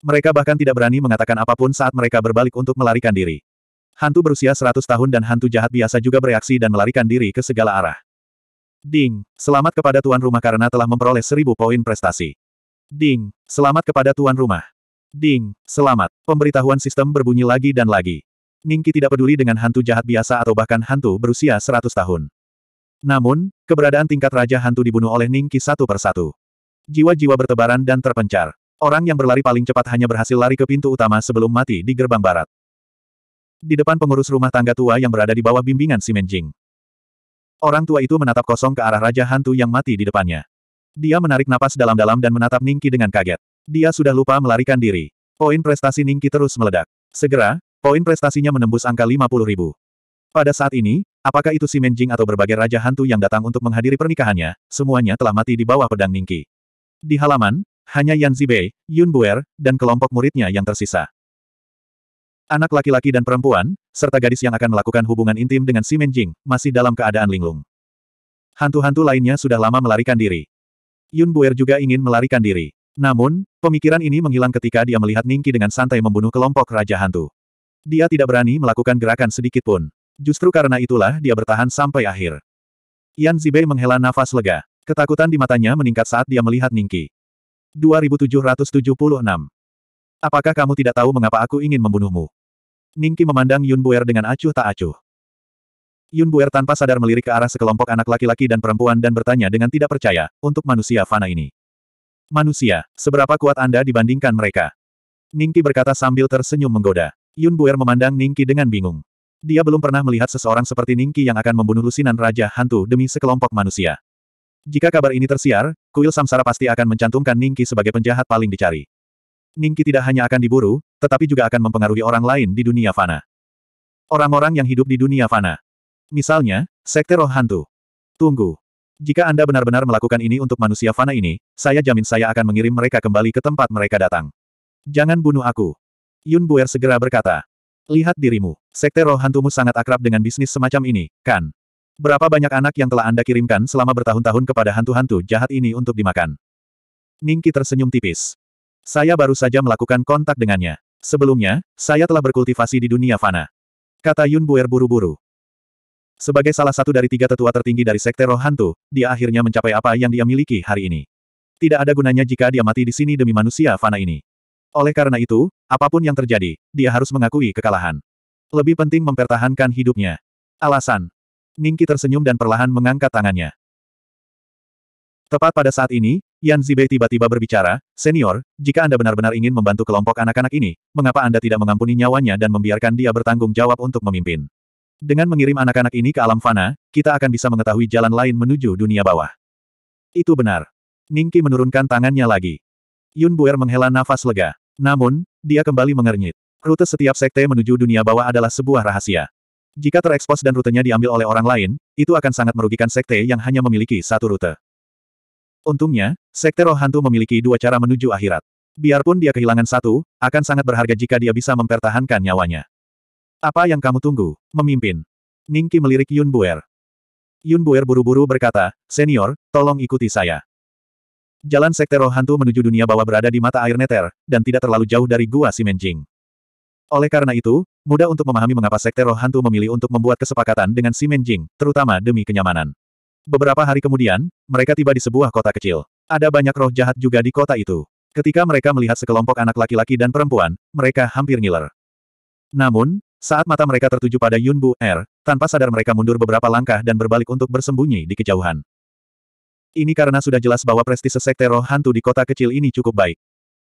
Mereka bahkan tidak berani mengatakan apapun saat mereka berbalik untuk melarikan diri. Hantu berusia 100 tahun dan hantu jahat biasa juga bereaksi dan melarikan diri ke segala arah. Ding, selamat kepada tuan rumah karena telah memperoleh seribu poin prestasi. Ding, selamat kepada tuan rumah. Ding, selamat. Pemberitahuan sistem berbunyi lagi dan lagi. Ningki tidak peduli dengan hantu jahat biasa atau bahkan hantu berusia 100 tahun. Namun, keberadaan tingkat Raja Hantu dibunuh oleh Ningki satu persatu. Jiwa-jiwa bertebaran dan terpencar. Orang yang berlari paling cepat hanya berhasil lari ke pintu utama sebelum mati di gerbang barat. Di depan pengurus rumah tangga tua yang berada di bawah bimbingan Si Menjing. Orang tua itu menatap kosong ke arah Raja Hantu yang mati di depannya. Dia menarik napas dalam-dalam dan menatap Ningki dengan kaget. Dia sudah lupa melarikan diri. Poin prestasi Ningki terus meledak. Segera, poin prestasinya menembus angka 50 ribu. Pada saat ini, Apakah itu si Menjing atau berbagai raja hantu yang datang untuk menghadiri pernikahannya, semuanya telah mati di bawah pedang Ningki. Di halaman, hanya Yan Zibei, Yun Buer, dan kelompok muridnya yang tersisa. Anak laki-laki dan perempuan, serta gadis yang akan melakukan hubungan intim dengan si Menjing, masih dalam keadaan linglung. Hantu-hantu lainnya sudah lama melarikan diri. Yun Buer juga ingin melarikan diri. Namun, pemikiran ini menghilang ketika dia melihat Ningki dengan santai membunuh kelompok Raja Hantu. Dia tidak berani melakukan gerakan sedikit pun. Justru karena itulah dia bertahan sampai akhir. Yan Zibei menghela nafas lega. Ketakutan di matanya meningkat saat dia melihat Ningki. 2776. Apakah kamu tidak tahu mengapa aku ingin membunuhmu? Ningki memandang Yun Buer dengan acuh tak acuh. Yun Buer tanpa sadar melirik ke arah sekelompok anak laki-laki dan perempuan dan bertanya dengan tidak percaya, untuk manusia fana ini. Manusia, seberapa kuat Anda dibandingkan mereka? Ningki berkata sambil tersenyum menggoda. Yun Buer memandang Ningki dengan bingung. Dia belum pernah melihat seseorang seperti Ningki yang akan membunuh lusinan Raja Hantu demi sekelompok manusia. Jika kabar ini tersiar, kuil samsara pasti akan mencantumkan Ningki sebagai penjahat paling dicari. Ningki tidak hanya akan diburu, tetapi juga akan mempengaruhi orang lain di dunia fana. Orang-orang yang hidup di dunia fana. Misalnya, Sekte Roh Hantu. Tunggu. Jika Anda benar-benar melakukan ini untuk manusia fana ini, saya jamin saya akan mengirim mereka kembali ke tempat mereka datang. Jangan bunuh aku. Yun Buer segera berkata. Lihat dirimu. Sekte roh hantumu sangat akrab dengan bisnis semacam ini, kan? Berapa banyak anak yang telah Anda kirimkan selama bertahun-tahun kepada hantu-hantu jahat ini untuk dimakan? Ningki tersenyum tipis. Saya baru saja melakukan kontak dengannya. Sebelumnya, saya telah berkultivasi di dunia fana. Kata Yun Buer buru-buru. Sebagai salah satu dari tiga tetua tertinggi dari sekte roh hantu, dia akhirnya mencapai apa yang dia miliki hari ini. Tidak ada gunanya jika dia mati di sini demi manusia fana ini. Oleh karena itu, apapun yang terjadi, dia harus mengakui kekalahan. Lebih penting mempertahankan hidupnya. Alasan. Ningki tersenyum dan perlahan mengangkat tangannya. Tepat pada saat ini, Yan Zibei tiba-tiba berbicara, Senior, jika Anda benar-benar ingin membantu kelompok anak-anak ini, mengapa Anda tidak mengampuni nyawanya dan membiarkan dia bertanggung jawab untuk memimpin? Dengan mengirim anak-anak ini ke alam fana, kita akan bisa mengetahui jalan lain menuju dunia bawah. Itu benar. Ningki menurunkan tangannya lagi. Yun Buer menghela nafas lega. Namun, dia kembali mengernyit. Rute setiap sekte menuju dunia bawah adalah sebuah rahasia. Jika terekspos dan rutenya diambil oleh orang lain, itu akan sangat merugikan sekte yang hanya memiliki satu rute. Untungnya, sekte roh hantu memiliki dua cara menuju akhirat. Biarpun dia kehilangan satu, akan sangat berharga jika dia bisa mempertahankan nyawanya. Apa yang kamu tunggu? Memimpin. Ningki melirik Yun Buer. Yun Buer buru-buru berkata, Senior, tolong ikuti saya. Jalan sekte roh hantu menuju dunia bawah berada di mata air Neter, dan tidak terlalu jauh dari gua Simenjing. Oleh karena itu, mudah untuk memahami mengapa sekte roh hantu memilih untuk membuat kesepakatan dengan Simenjing, terutama demi kenyamanan. Beberapa hari kemudian, mereka tiba di sebuah kota kecil. Ada banyak roh jahat juga di kota itu. Ketika mereka melihat sekelompok anak laki-laki dan perempuan, mereka hampir ngiler. Namun, saat mata mereka tertuju pada Yunbu R, er, tanpa sadar mereka mundur beberapa langkah dan berbalik untuk bersembunyi di kejauhan. Ini karena sudah jelas bahwa prestise sekte roh hantu di kota kecil ini cukup baik.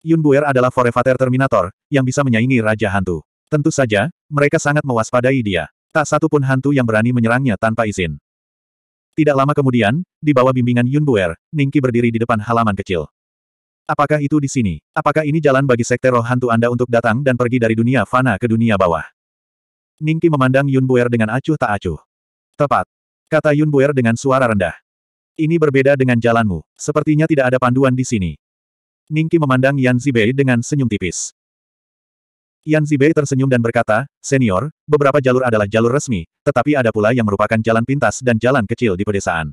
Yun Buer adalah Forevater Terminator, yang bisa menyaingi Raja Hantu. Tentu saja, mereka sangat mewaspadai dia. Tak satu pun hantu yang berani menyerangnya tanpa izin. Tidak lama kemudian, di bawah bimbingan Yun Buer, Ningki berdiri di depan halaman kecil. Apakah itu di sini? Apakah ini jalan bagi sekte roh hantu Anda untuk datang dan pergi dari dunia fana ke dunia bawah? Ningki memandang Yun Buer dengan acuh tak acuh. Tepat. Kata Yun Buer dengan suara rendah. Ini berbeda dengan jalanmu. Sepertinya tidak ada panduan di sini. Ningki memandang Yan Zibei dengan senyum tipis. Yan Zibei tersenyum dan berkata, Senior, beberapa jalur adalah jalur resmi, tetapi ada pula yang merupakan jalan pintas dan jalan kecil di pedesaan.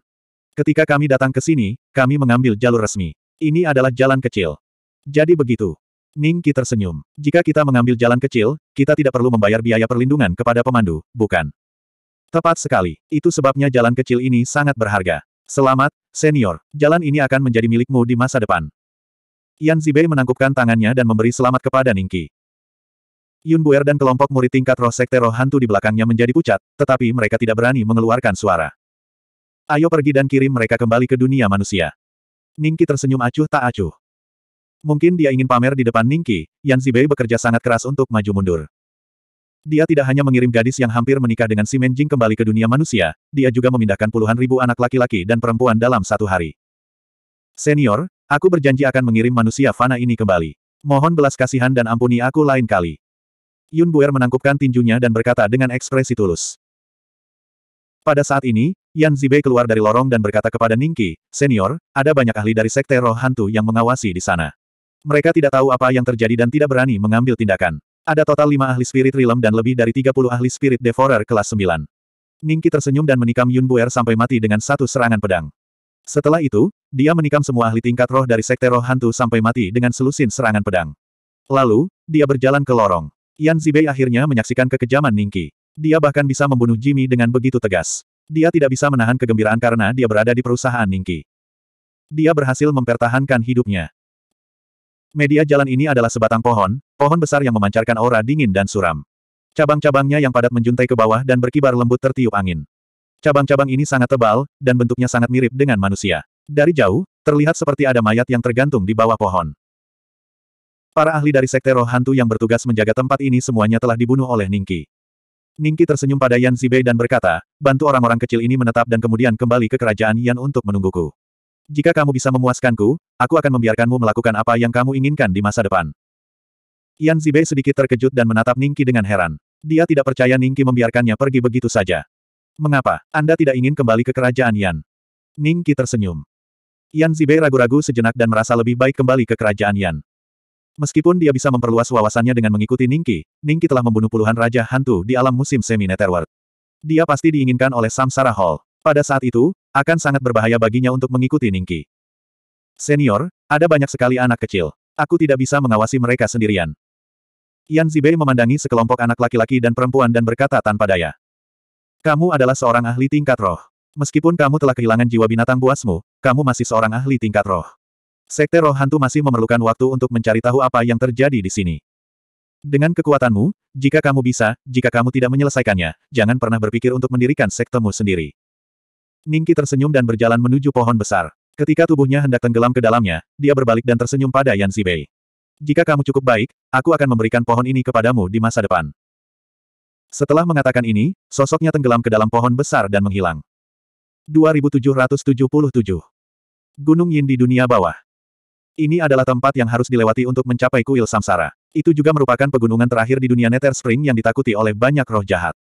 Ketika kami datang ke sini, kami mengambil jalur resmi. Ini adalah jalan kecil. Jadi begitu. Ningki tersenyum. Jika kita mengambil jalan kecil, kita tidak perlu membayar biaya perlindungan kepada pemandu, bukan? Tepat sekali. Itu sebabnya jalan kecil ini sangat berharga. Selamat, senior. Jalan ini akan menjadi milikmu di masa depan. Yan Zibei menangkupkan tangannya dan memberi selamat kepada Ningki. Yun Buer dan kelompok murid tingkat roh sekte roh hantu di belakangnya menjadi pucat, tetapi mereka tidak berani mengeluarkan suara. Ayo pergi dan kirim mereka kembali ke dunia manusia. Ningki tersenyum acuh tak acuh. Mungkin dia ingin pamer di depan Ningki, Yan Zibei bekerja sangat keras untuk maju mundur. Dia tidak hanya mengirim gadis yang hampir menikah dengan si Menjing kembali ke dunia manusia, dia juga memindahkan puluhan ribu anak laki-laki dan perempuan dalam satu hari. Senior, aku berjanji akan mengirim manusia fana ini kembali. Mohon belas kasihan dan ampuni aku lain kali. Yun Buer menangkupkan tinjunya dan berkata dengan ekspresi tulus. Pada saat ini, Yan Zibe keluar dari lorong dan berkata kepada Ningki, Senior, ada banyak ahli dari sekte roh hantu yang mengawasi di sana. Mereka tidak tahu apa yang terjadi dan tidak berani mengambil tindakan. Ada total lima ahli spirit realm dan lebih dari 30 ahli spirit devourer kelas 9. Ningki tersenyum dan menikam Yun Buer sampai mati dengan satu serangan pedang. Setelah itu, dia menikam semua ahli tingkat roh dari sekte roh hantu sampai mati dengan selusin serangan pedang. Lalu, dia berjalan ke lorong. Yan Zibei akhirnya menyaksikan kekejaman Ningki. Dia bahkan bisa membunuh Jimmy dengan begitu tegas. Dia tidak bisa menahan kegembiraan karena dia berada di perusahaan Ningki. Dia berhasil mempertahankan hidupnya. Media jalan ini adalah sebatang pohon, pohon besar yang memancarkan aura dingin dan suram. Cabang-cabangnya yang padat menjuntai ke bawah dan berkibar lembut tertiup angin. Cabang-cabang ini sangat tebal, dan bentuknya sangat mirip dengan manusia. Dari jauh, terlihat seperti ada mayat yang tergantung di bawah pohon. Para ahli dari Sekte Roh Hantu yang bertugas menjaga tempat ini semuanya telah dibunuh oleh Ningki. Ningki tersenyum pada Yan Zibei dan berkata, bantu orang-orang kecil ini menetap dan kemudian kembali ke kerajaan Yan untuk menungguku. Jika kamu bisa memuaskanku, aku akan membiarkanmu melakukan apa yang kamu inginkan di masa depan. Yan Zibei sedikit terkejut dan menatap Ningki dengan heran. Dia tidak percaya Ningki membiarkannya pergi begitu saja. Mengapa? Anda tidak ingin kembali ke kerajaan Yan? Ningki tersenyum. Yan Zibei ragu-ragu sejenak dan merasa lebih baik kembali ke kerajaan Yan. Meskipun dia bisa memperluas wawasannya dengan mengikuti Ningki, Ningki telah membunuh puluhan raja hantu di alam musim semi-netherworld. Dia pasti diinginkan oleh Samsara Hall. Pada saat itu, akan sangat berbahaya baginya untuk mengikuti Ningki. Senior, ada banyak sekali anak kecil. Aku tidak bisa mengawasi mereka sendirian. Yan Zibei memandangi sekelompok anak laki-laki dan perempuan dan berkata tanpa daya. Kamu adalah seorang ahli tingkat roh. Meskipun kamu telah kehilangan jiwa binatang buasmu, kamu masih seorang ahli tingkat roh. Sekte roh hantu masih memerlukan waktu untuk mencari tahu apa yang terjadi di sini. Dengan kekuatanmu, jika kamu bisa, jika kamu tidak menyelesaikannya, jangan pernah berpikir untuk mendirikan sektemu sendiri. Ningki tersenyum dan berjalan menuju pohon besar. Ketika tubuhnya hendak tenggelam ke dalamnya, dia berbalik dan tersenyum pada Yan Zibei. Jika kamu cukup baik, aku akan memberikan pohon ini kepadamu di masa depan. Setelah mengatakan ini, sosoknya tenggelam ke dalam pohon besar dan menghilang. 2777 Gunung Yin di dunia bawah. Ini adalah tempat yang harus dilewati untuk mencapai kuil samsara. Itu juga merupakan pegunungan terakhir di dunia Nether Spring yang ditakuti oleh banyak roh jahat.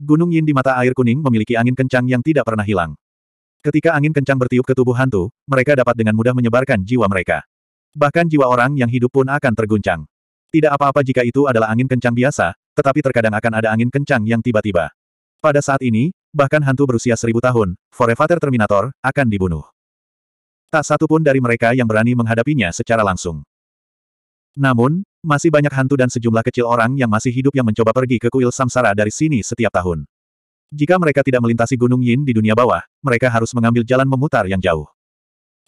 Gunung Yin di mata air kuning memiliki angin kencang yang tidak pernah hilang. Ketika angin kencang bertiup ke tubuh hantu, mereka dapat dengan mudah menyebarkan jiwa mereka. Bahkan jiwa orang yang hidup pun akan terguncang. Tidak apa-apa jika itu adalah angin kencang biasa, tetapi terkadang akan ada angin kencang yang tiba-tiba. Pada saat ini, bahkan hantu berusia seribu tahun, Forevater Terminator, akan dibunuh. Tak satu pun dari mereka yang berani menghadapinya secara langsung. Namun, masih banyak hantu dan sejumlah kecil orang yang masih hidup yang mencoba pergi ke kuil samsara dari sini setiap tahun. Jika mereka tidak melintasi Gunung Yin di dunia bawah, mereka harus mengambil jalan memutar yang jauh.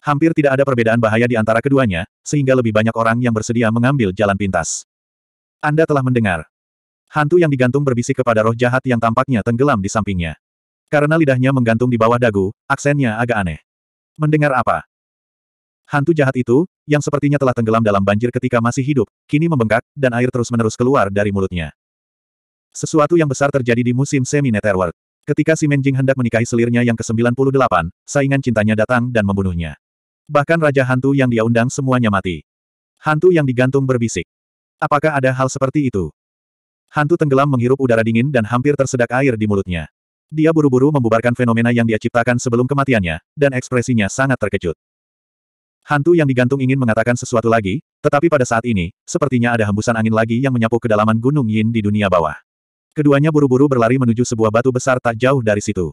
Hampir tidak ada perbedaan bahaya di antara keduanya, sehingga lebih banyak orang yang bersedia mengambil jalan pintas. Anda telah mendengar. Hantu yang digantung berbisik kepada roh jahat yang tampaknya tenggelam di sampingnya. Karena lidahnya menggantung di bawah dagu, aksennya agak aneh. Mendengar apa? Hantu jahat itu, yang sepertinya telah tenggelam dalam banjir ketika masih hidup, kini membengkak, dan air terus-menerus keluar dari mulutnya. Sesuatu yang besar terjadi di musim semi netherwork. Ketika si Menjing hendak menikahi selirnya yang ke-98, saingan cintanya datang dan membunuhnya. Bahkan Raja Hantu yang dia undang semuanya mati. Hantu yang digantung berbisik. Apakah ada hal seperti itu? Hantu tenggelam menghirup udara dingin dan hampir tersedak air di mulutnya. Dia buru-buru membubarkan fenomena yang dia ciptakan sebelum kematiannya, dan ekspresinya sangat terkejut. Hantu yang digantung ingin mengatakan sesuatu lagi, tetapi pada saat ini, sepertinya ada hembusan angin lagi yang menyapu kedalaman Gunung Yin di dunia bawah. Keduanya buru-buru berlari menuju sebuah batu besar tak jauh dari situ.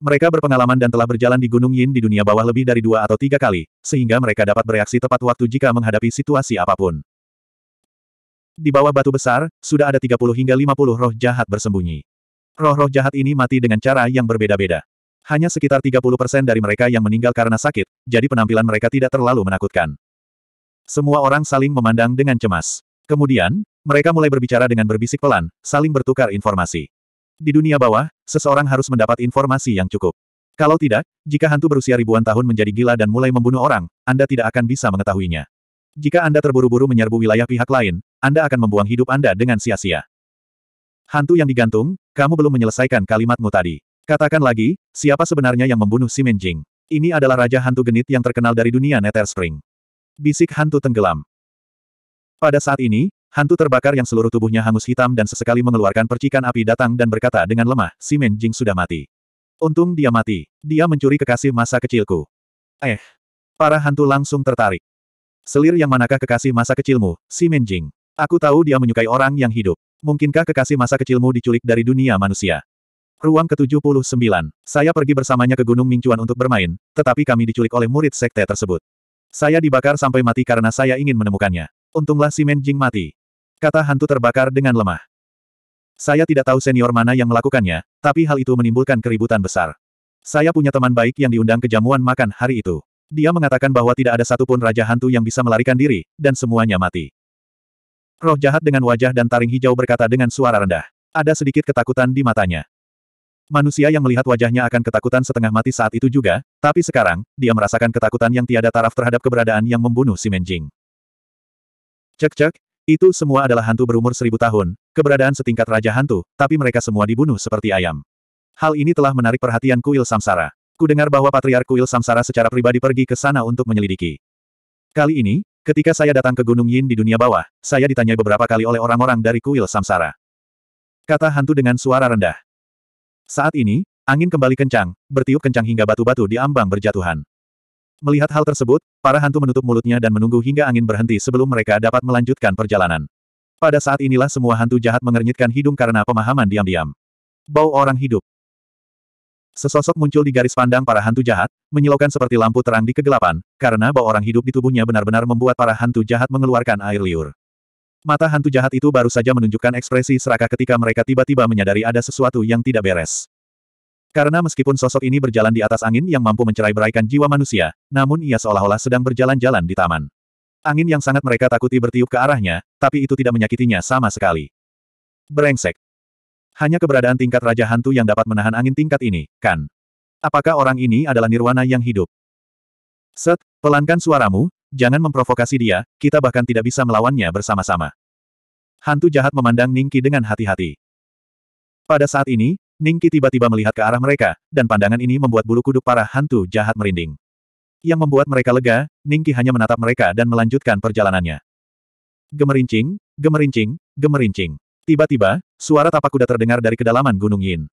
Mereka berpengalaman dan telah berjalan di Gunung Yin di dunia bawah lebih dari dua atau tiga kali, sehingga mereka dapat bereaksi tepat waktu jika menghadapi situasi apapun. Di bawah batu besar, sudah ada 30 hingga 50 roh jahat bersembunyi. Roh-roh jahat ini mati dengan cara yang berbeda-beda. Hanya sekitar 30% dari mereka yang meninggal karena sakit, jadi penampilan mereka tidak terlalu menakutkan. Semua orang saling memandang dengan cemas. Kemudian, mereka mulai berbicara dengan berbisik pelan, saling bertukar informasi. Di dunia bawah, seseorang harus mendapat informasi yang cukup. Kalau tidak, jika hantu berusia ribuan tahun menjadi gila dan mulai membunuh orang, Anda tidak akan bisa mengetahuinya. Jika Anda terburu-buru menyerbu wilayah pihak lain, Anda akan membuang hidup Anda dengan sia-sia. Hantu yang digantung, kamu belum menyelesaikan kalimatmu tadi. Katakan lagi, siapa sebenarnya yang membunuh si Menjing? Ini adalah Raja Hantu Genit yang terkenal dari dunia Nether Spring. Bisik hantu tenggelam. Pada saat ini, Hantu terbakar yang seluruh tubuhnya hangus hitam dan sesekali mengeluarkan percikan api datang dan berkata dengan lemah, si Menjing sudah mati. Untung dia mati. Dia mencuri kekasih masa kecilku. Eh. Para hantu langsung tertarik. Selir yang manakah kekasih masa kecilmu, si Menjing? Aku tahu dia menyukai orang yang hidup. Mungkinkah kekasih masa kecilmu diculik dari dunia manusia? Ruang ke-79. Saya pergi bersamanya ke Gunung Mingcuan untuk bermain, tetapi kami diculik oleh murid sekte tersebut. Saya dibakar sampai mati karena saya ingin menemukannya. Untunglah si Menjing mati. Kata hantu terbakar dengan lemah. Saya tidak tahu senior mana yang melakukannya, tapi hal itu menimbulkan keributan besar. Saya punya teman baik yang diundang ke jamuan makan hari itu. Dia mengatakan bahwa tidak ada satupun raja hantu yang bisa melarikan diri, dan semuanya mati. Roh jahat dengan wajah dan taring hijau berkata dengan suara rendah. Ada sedikit ketakutan di matanya. Manusia yang melihat wajahnya akan ketakutan setengah mati saat itu juga, tapi sekarang, dia merasakan ketakutan yang tiada taraf terhadap keberadaan yang membunuh si Menjing. Cek-cek, itu semua adalah hantu berumur seribu tahun, keberadaan setingkat raja hantu, tapi mereka semua dibunuh seperti ayam. Hal ini telah menarik perhatian kuil Samsara. Ku dengar bahwa Patriark Kuil Samsara secara pribadi pergi ke sana untuk menyelidiki. Kali ini, ketika saya datang ke Gunung Yin di dunia bawah, saya ditanya beberapa kali oleh orang-orang dari Kuil Samsara. Kata hantu dengan suara rendah. Saat ini, angin kembali kencang, bertiup kencang hingga batu-batu di ambang berjatuhan. Melihat hal tersebut, para hantu menutup mulutnya dan menunggu hingga angin berhenti sebelum mereka dapat melanjutkan perjalanan. Pada saat inilah semua hantu jahat mengernyitkan hidung karena pemahaman diam-diam. Bau orang hidup. Sesosok muncul di garis pandang para hantu jahat, menyilaukan seperti lampu terang di kegelapan, karena bau orang hidup di tubuhnya benar-benar membuat para hantu jahat mengeluarkan air liur. Mata hantu jahat itu baru saja menunjukkan ekspresi serakah ketika mereka tiba-tiba menyadari ada sesuatu yang tidak beres. Karena meskipun sosok ini berjalan di atas angin yang mampu mencerai-beraikan jiwa manusia, namun ia seolah-olah sedang berjalan-jalan di taman. Angin yang sangat mereka takuti bertiup ke arahnya, tapi itu tidak menyakitinya sama sekali. Berengsek! Hanya keberadaan tingkat Raja Hantu yang dapat menahan angin tingkat ini, kan? Apakah orang ini adalah nirwana yang hidup? Set, pelankan suaramu, jangan memprovokasi dia, kita bahkan tidak bisa melawannya bersama-sama. Hantu jahat memandang Ningki dengan hati-hati. Pada saat ini, Ningki tiba-tiba melihat ke arah mereka, dan pandangan ini membuat bulu kuduk para hantu jahat merinding. Yang membuat mereka lega, Ningki hanya menatap mereka dan melanjutkan perjalanannya. Gemerincing, gemerincing, gemerincing. Tiba-tiba, suara tapak kuda terdengar dari kedalaman Gunung Yin.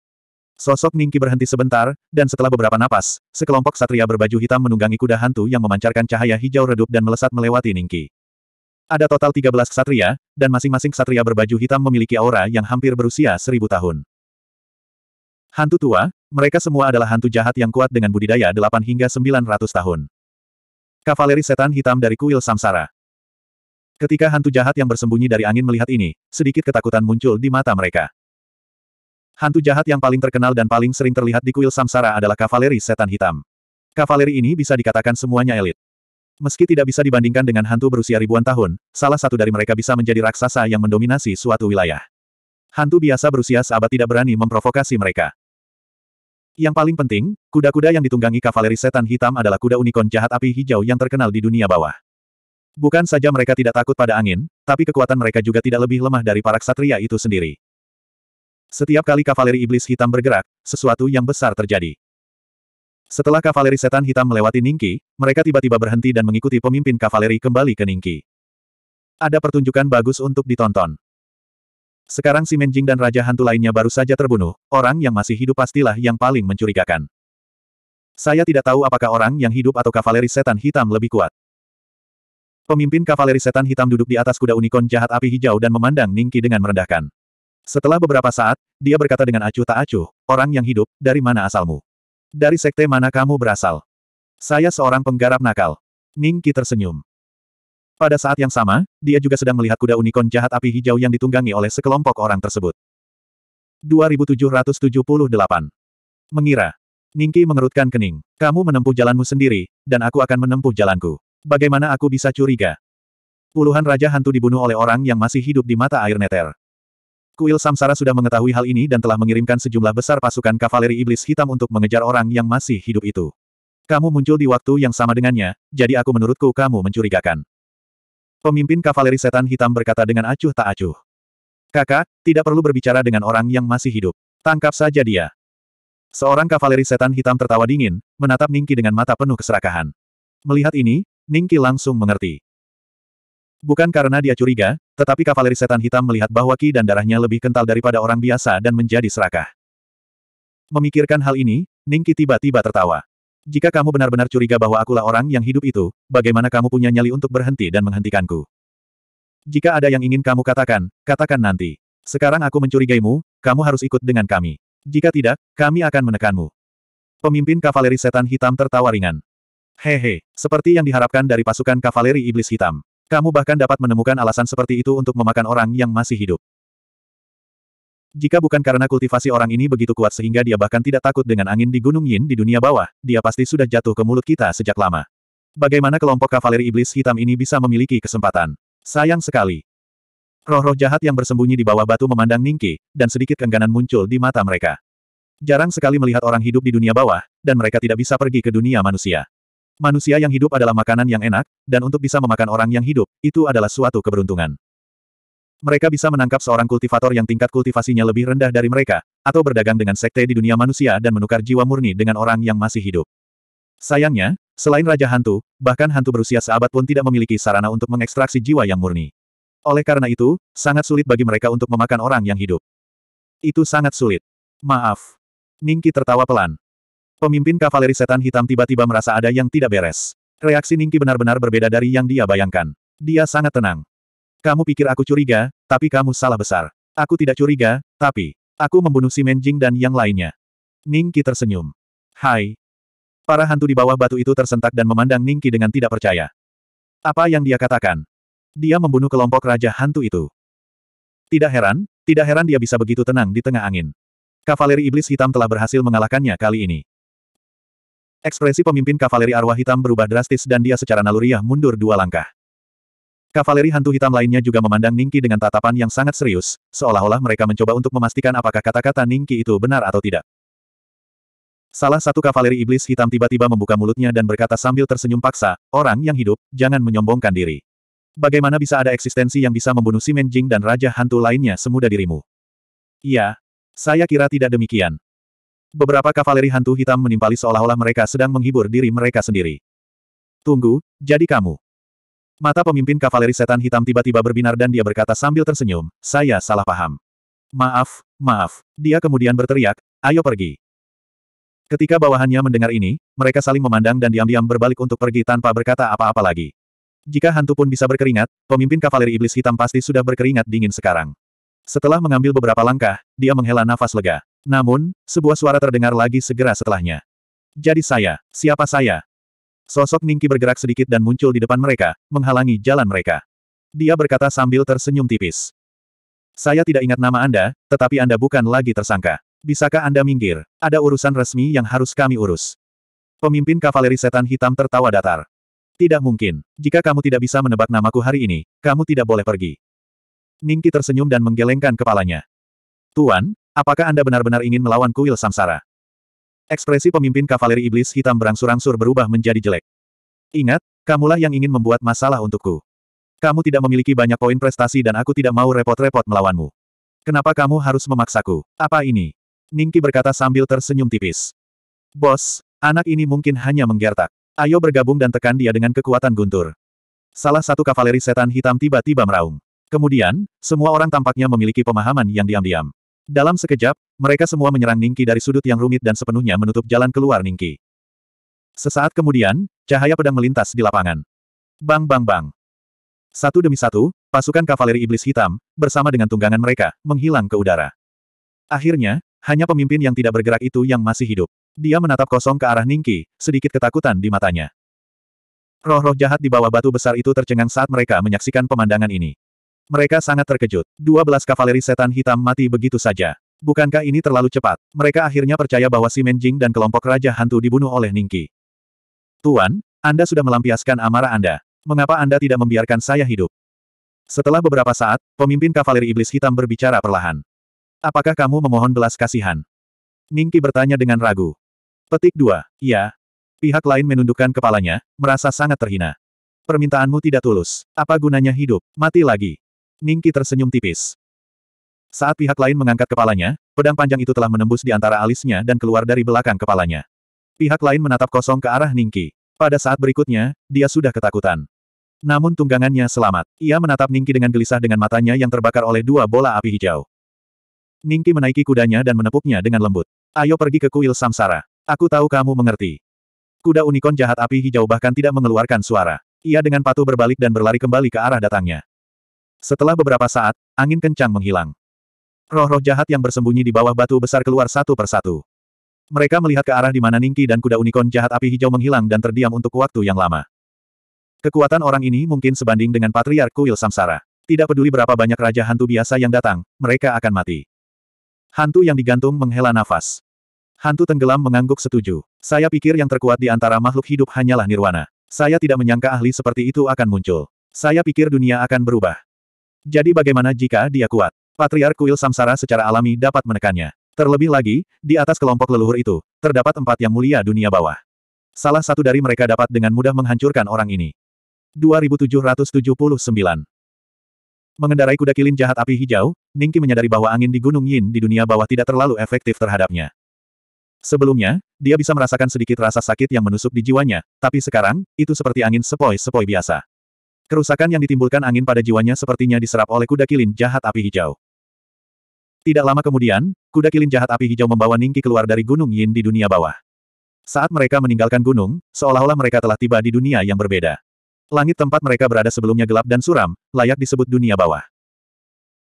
Sosok Ningki berhenti sebentar, dan setelah beberapa napas, sekelompok satria berbaju hitam menunggangi kuda hantu yang memancarkan cahaya hijau redup dan melesat melewati Ningki. Ada total 13 satria, dan masing-masing satria berbaju hitam memiliki aura yang hampir berusia seribu tahun. Hantu tua, mereka semua adalah hantu jahat yang kuat dengan budidaya 8 hingga 900 tahun. Kavaleri setan hitam dari kuil samsara. Ketika hantu jahat yang bersembunyi dari angin melihat ini, sedikit ketakutan muncul di mata mereka. Hantu jahat yang paling terkenal dan paling sering terlihat di kuil samsara adalah kavaleri setan hitam. Kavaleri ini bisa dikatakan semuanya elit. Meski tidak bisa dibandingkan dengan hantu berusia ribuan tahun, salah satu dari mereka bisa menjadi raksasa yang mendominasi suatu wilayah. Hantu biasa berusia seabad tidak berani memprovokasi mereka. Yang paling penting, kuda-kuda yang ditunggangi kavaleri setan hitam adalah kuda unicorn jahat api hijau yang terkenal di dunia bawah. Bukan saja mereka tidak takut pada angin, tapi kekuatan mereka juga tidak lebih lemah dari para ksatria itu sendiri. Setiap kali kavaleri iblis hitam bergerak, sesuatu yang besar terjadi. Setelah kavaleri setan hitam melewati Ningki, mereka tiba-tiba berhenti dan mengikuti pemimpin kavaleri kembali ke Ningki. Ada pertunjukan bagus untuk ditonton. Sekarang si Menjing dan Raja Hantu lainnya baru saja terbunuh, orang yang masih hidup pastilah yang paling mencurigakan. Saya tidak tahu apakah orang yang hidup atau kavaleri setan hitam lebih kuat. Pemimpin kavaleri setan hitam duduk di atas kuda unicorn jahat api hijau dan memandang Ningki dengan merendahkan. Setelah beberapa saat, dia berkata dengan acuh tak acuh, orang yang hidup, dari mana asalmu? Dari sekte mana kamu berasal? Saya seorang penggarap nakal. Ningki tersenyum. Pada saat yang sama, dia juga sedang melihat kuda unicorn jahat api hijau yang ditunggangi oleh sekelompok orang tersebut. 2778. Mengira. Ningki mengerutkan kening. Kamu menempuh jalanmu sendiri, dan aku akan menempuh jalanku. Bagaimana aku bisa curiga? Puluhan raja hantu dibunuh oleh orang yang masih hidup di mata air neter. Kuil Samsara sudah mengetahui hal ini dan telah mengirimkan sejumlah besar pasukan kavaleri iblis hitam untuk mengejar orang yang masih hidup itu. Kamu muncul di waktu yang sama dengannya, jadi aku menurutku kamu mencurigakan. Pemimpin kavaleri setan hitam berkata dengan acuh tak acuh. Kakak, tidak perlu berbicara dengan orang yang masih hidup. Tangkap saja dia. Seorang kavaleri setan hitam tertawa dingin, menatap Ningki dengan mata penuh keserakahan. Melihat ini, Ningki langsung mengerti. Bukan karena dia curiga, tetapi kavaleri setan hitam melihat bahwa ki dan darahnya lebih kental daripada orang biasa dan menjadi serakah. Memikirkan hal ini, Ningki tiba-tiba tertawa. Jika kamu benar-benar curiga bahwa akulah orang yang hidup itu, bagaimana kamu punya nyali untuk berhenti dan menghentikanku? Jika ada yang ingin kamu katakan, katakan nanti. Sekarang aku mencurigaimu, kamu harus ikut dengan kami. Jika tidak, kami akan menekanmu. Pemimpin kavaleri setan hitam tertawa ringan. Hehe, seperti yang diharapkan dari pasukan kavaleri iblis hitam. Kamu bahkan dapat menemukan alasan seperti itu untuk memakan orang yang masih hidup. Jika bukan karena kultivasi orang ini begitu kuat sehingga dia bahkan tidak takut dengan angin di Gunung Yin di dunia bawah, dia pasti sudah jatuh ke mulut kita sejak lama. Bagaimana kelompok kavaleri iblis hitam ini bisa memiliki kesempatan? Sayang sekali. Roh-roh jahat yang bersembunyi di bawah batu memandang Ningki, dan sedikit kengganan muncul di mata mereka. Jarang sekali melihat orang hidup di dunia bawah, dan mereka tidak bisa pergi ke dunia manusia. Manusia yang hidup adalah makanan yang enak, dan untuk bisa memakan orang yang hidup, itu adalah suatu keberuntungan. Mereka bisa menangkap seorang kultivator yang tingkat kultivasinya lebih rendah dari mereka, atau berdagang dengan sekte di dunia manusia dan menukar jiwa murni dengan orang yang masih hidup. Sayangnya, selain Raja Hantu, bahkan hantu berusia seabad pun tidak memiliki sarana untuk mengekstraksi jiwa yang murni. Oleh karena itu, sangat sulit bagi mereka untuk memakan orang yang hidup. Itu sangat sulit. Maaf. Ningki tertawa pelan. Pemimpin kavaleri setan hitam tiba-tiba merasa ada yang tidak beres. Reaksi Ningki benar-benar berbeda dari yang dia bayangkan. Dia sangat tenang. Kamu pikir aku curiga, tapi kamu salah besar. Aku tidak curiga, tapi aku membunuh si Menjing dan yang lainnya. Ningki tersenyum. Hai. Para hantu di bawah batu itu tersentak dan memandang Ningki dengan tidak percaya. Apa yang dia katakan? Dia membunuh kelompok raja hantu itu. Tidak heran, tidak heran dia bisa begitu tenang di tengah angin. Kavaleri Iblis Hitam telah berhasil mengalahkannya kali ini. Ekspresi pemimpin Kavaleri Arwah Hitam berubah drastis dan dia secara naluriah mundur dua langkah. Kavaleri hantu hitam lainnya juga memandang Ningki dengan tatapan yang sangat serius, seolah-olah mereka mencoba untuk memastikan apakah kata-kata Ningki itu benar atau tidak. Salah satu kavaleri iblis hitam tiba-tiba membuka mulutnya dan berkata sambil tersenyum paksa, orang yang hidup, jangan menyombongkan diri. Bagaimana bisa ada eksistensi yang bisa membunuh si Menjing dan Raja Hantu lainnya semudah dirimu? Iya. Saya kira tidak demikian. Beberapa kavaleri hantu hitam menimpali seolah-olah mereka sedang menghibur diri mereka sendiri. Tunggu, jadi kamu. Mata pemimpin kavaleri setan hitam tiba-tiba berbinar dan dia berkata sambil tersenyum, saya salah paham. Maaf, maaf. Dia kemudian berteriak, ayo pergi. Ketika bawahannya mendengar ini, mereka saling memandang dan diam-diam berbalik untuk pergi tanpa berkata apa-apa lagi. Jika hantu pun bisa berkeringat, pemimpin kavaleri iblis hitam pasti sudah berkeringat dingin sekarang. Setelah mengambil beberapa langkah, dia menghela nafas lega. Namun, sebuah suara terdengar lagi segera setelahnya. Jadi saya, siapa saya? Sosok Ningki bergerak sedikit dan muncul di depan mereka, menghalangi jalan mereka. Dia berkata sambil tersenyum tipis. Saya tidak ingat nama Anda, tetapi Anda bukan lagi tersangka. Bisakah Anda minggir? Ada urusan resmi yang harus kami urus. Pemimpin kavaleri setan hitam tertawa datar. Tidak mungkin. Jika kamu tidak bisa menebak namaku hari ini, kamu tidak boleh pergi. Ningki tersenyum dan menggelengkan kepalanya. Tuan, apakah Anda benar-benar ingin melawan kuil samsara? Ekspresi pemimpin kavaleri iblis hitam berangsur-angsur berubah menjadi jelek. Ingat, kamulah yang ingin membuat masalah untukku. Kamu tidak memiliki banyak poin prestasi dan aku tidak mau repot-repot melawanmu. Kenapa kamu harus memaksaku? Apa ini? Ningki berkata sambil tersenyum tipis. Bos, anak ini mungkin hanya menggertak. Ayo bergabung dan tekan dia dengan kekuatan guntur. Salah satu kavaleri setan hitam tiba-tiba meraung. Kemudian, semua orang tampaknya memiliki pemahaman yang diam-diam. Dalam sekejap, mereka semua menyerang Ningki dari sudut yang rumit dan sepenuhnya menutup jalan keluar Ningki. Sesaat kemudian, cahaya pedang melintas di lapangan. Bang bang bang. Satu demi satu, pasukan kavaleri iblis hitam, bersama dengan tunggangan mereka, menghilang ke udara. Akhirnya, hanya pemimpin yang tidak bergerak itu yang masih hidup. Dia menatap kosong ke arah Ningki, sedikit ketakutan di matanya. Roh-roh jahat di bawah batu besar itu tercengang saat mereka menyaksikan pemandangan ini. Mereka sangat terkejut. 12 kavaleri setan hitam mati begitu saja. Bukankah ini terlalu cepat? Mereka akhirnya percaya bahwa si Menjing dan kelompok Raja Hantu dibunuh oleh Ningki. Tuan, Anda sudah melampiaskan amarah Anda. Mengapa Anda tidak membiarkan saya hidup? Setelah beberapa saat, pemimpin kavaleri iblis hitam berbicara perlahan. Apakah kamu memohon belas kasihan? Ningki bertanya dengan ragu. Petik 2. Ya. Pihak lain menundukkan kepalanya, merasa sangat terhina. Permintaanmu tidak tulus. Apa gunanya hidup? Mati lagi. Ningki tersenyum tipis. Saat pihak lain mengangkat kepalanya, pedang panjang itu telah menembus di antara alisnya dan keluar dari belakang kepalanya. Pihak lain menatap kosong ke arah Ningki. Pada saat berikutnya, dia sudah ketakutan. Namun tunggangannya selamat. Ia menatap Ningki dengan gelisah dengan matanya yang terbakar oleh dua bola api hijau. Ningki menaiki kudanya dan menepuknya dengan lembut. Ayo pergi ke kuil samsara. Aku tahu kamu mengerti. Kuda unicorn jahat api hijau bahkan tidak mengeluarkan suara. Ia dengan patuh berbalik dan berlari kembali ke arah datangnya. Setelah beberapa saat, angin kencang menghilang. Roh-roh jahat yang bersembunyi di bawah batu besar keluar satu persatu. Mereka melihat ke arah di mana Ningki dan kuda unicorn jahat api hijau menghilang dan terdiam untuk waktu yang lama. Kekuatan orang ini mungkin sebanding dengan Patriark Kuil Samsara. Tidak peduli berapa banyak raja hantu biasa yang datang, mereka akan mati. Hantu yang digantung menghela nafas. Hantu tenggelam mengangguk setuju. Saya pikir yang terkuat di antara makhluk hidup hanyalah nirwana. Saya tidak menyangka ahli seperti itu akan muncul. Saya pikir dunia akan berubah. Jadi bagaimana jika dia kuat? Patriark Kuil Samsara secara alami dapat menekannya. Terlebih lagi, di atas kelompok leluhur itu, terdapat empat yang mulia dunia bawah. Salah satu dari mereka dapat dengan mudah menghancurkan orang ini. 2779 Mengendarai kuda kilin jahat api hijau, Ningki menyadari bahwa angin di Gunung Yin di dunia bawah tidak terlalu efektif terhadapnya. Sebelumnya, dia bisa merasakan sedikit rasa sakit yang menusuk di jiwanya, tapi sekarang, itu seperti angin sepoi-sepoi biasa. Kerusakan yang ditimbulkan angin pada jiwanya sepertinya diserap oleh kuda kilin jahat api hijau. Tidak lama kemudian, kuda kilin jahat api hijau membawa Ningki keluar dari Gunung Yin di dunia bawah. Saat mereka meninggalkan gunung, seolah-olah mereka telah tiba di dunia yang berbeda. Langit tempat mereka berada sebelumnya gelap dan suram, layak disebut dunia bawah.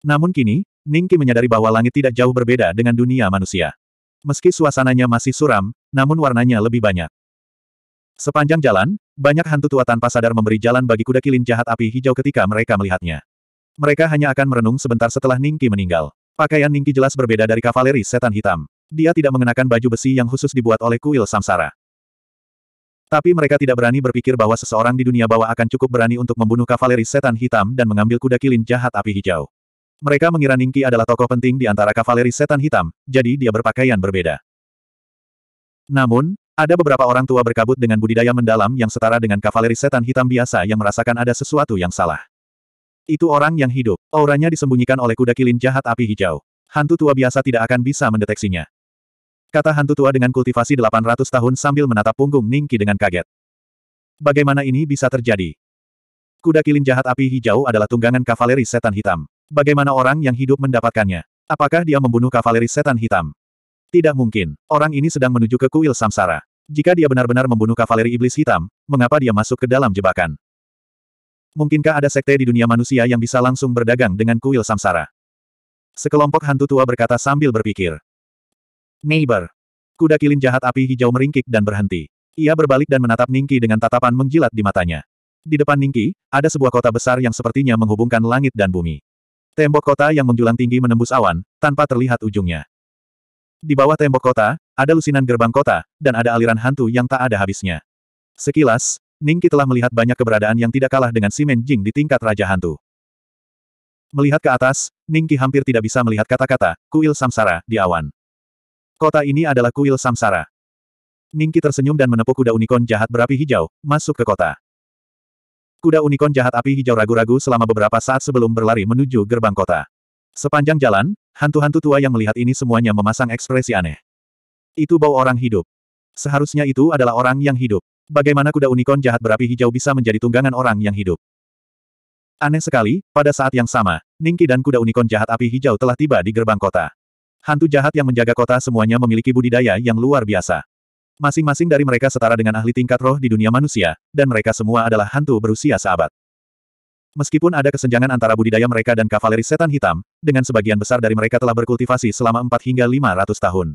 Namun kini, Ningki menyadari bahwa langit tidak jauh berbeda dengan dunia manusia. Meski suasananya masih suram, namun warnanya lebih banyak. Sepanjang jalan, banyak hantu tua tanpa sadar memberi jalan bagi kuda kilin jahat api hijau ketika mereka melihatnya. Mereka hanya akan merenung sebentar setelah Ningki meninggal. Pakaian Ningki jelas berbeda dari kavaleri setan hitam. Dia tidak mengenakan baju besi yang khusus dibuat oleh kuil samsara. Tapi mereka tidak berani berpikir bahwa seseorang di dunia bawah akan cukup berani untuk membunuh kavaleri setan hitam dan mengambil kuda kilin jahat api hijau. Mereka mengira Ningki adalah tokoh penting di antara kavaleri setan hitam, jadi dia berpakaian berbeda. Namun, ada beberapa orang tua berkabut dengan budidaya mendalam yang setara dengan kavaleri setan hitam biasa yang merasakan ada sesuatu yang salah. Itu orang yang hidup. Auranya disembunyikan oleh kuda kilin jahat api hijau. Hantu tua biasa tidak akan bisa mendeteksinya. Kata hantu tua dengan kultivasi 800 tahun sambil menatap punggung Ningki dengan kaget. Bagaimana ini bisa terjadi? Kuda kilin jahat api hijau adalah tunggangan kavaleri setan hitam. Bagaimana orang yang hidup mendapatkannya? Apakah dia membunuh kavaleri setan hitam? Tidak mungkin. Orang ini sedang menuju ke kuil samsara. Jika dia benar-benar membunuh kavaleri iblis hitam, mengapa dia masuk ke dalam jebakan? Mungkinkah ada sekte di dunia manusia yang bisa langsung berdagang dengan kuil samsara? Sekelompok hantu tua berkata sambil berpikir. Neighbor. Kuda kilin jahat api hijau meringkik dan berhenti. Ia berbalik dan menatap Ningki dengan tatapan menjilat di matanya. Di depan Ningki, ada sebuah kota besar yang sepertinya menghubungkan langit dan bumi. Tembok kota yang menjulang tinggi menembus awan, tanpa terlihat ujungnya. Di bawah tembok kota, ada lusinan gerbang kota, dan ada aliran hantu yang tak ada habisnya. Sekilas, Ningki telah melihat banyak keberadaan yang tidak kalah dengan si Menjing di tingkat Raja Hantu. Melihat ke atas, Ningki hampir tidak bisa melihat kata-kata, kuil samsara, di awan. Kota ini adalah kuil samsara. Ningki tersenyum dan menepuk kuda unicorn jahat berapi hijau, masuk ke kota. Kuda unicorn jahat api hijau ragu-ragu selama beberapa saat sebelum berlari menuju gerbang kota. Sepanjang jalan, hantu-hantu tua yang melihat ini semuanya memasang ekspresi aneh. Itu bau orang hidup. Seharusnya itu adalah orang yang hidup. Bagaimana kuda unicorn jahat berapi hijau bisa menjadi tunggangan orang yang hidup? Aneh sekali, pada saat yang sama, Ningki dan kuda unicorn jahat api hijau telah tiba di gerbang kota. Hantu jahat yang menjaga kota semuanya memiliki budidaya yang luar biasa. Masing-masing dari mereka setara dengan ahli tingkat roh di dunia manusia, dan mereka semua adalah hantu berusia seabad. Meskipun ada kesenjangan antara budidaya mereka dan kavaleri setan hitam, dengan sebagian besar dari mereka telah berkultivasi selama 4 hingga 500 tahun.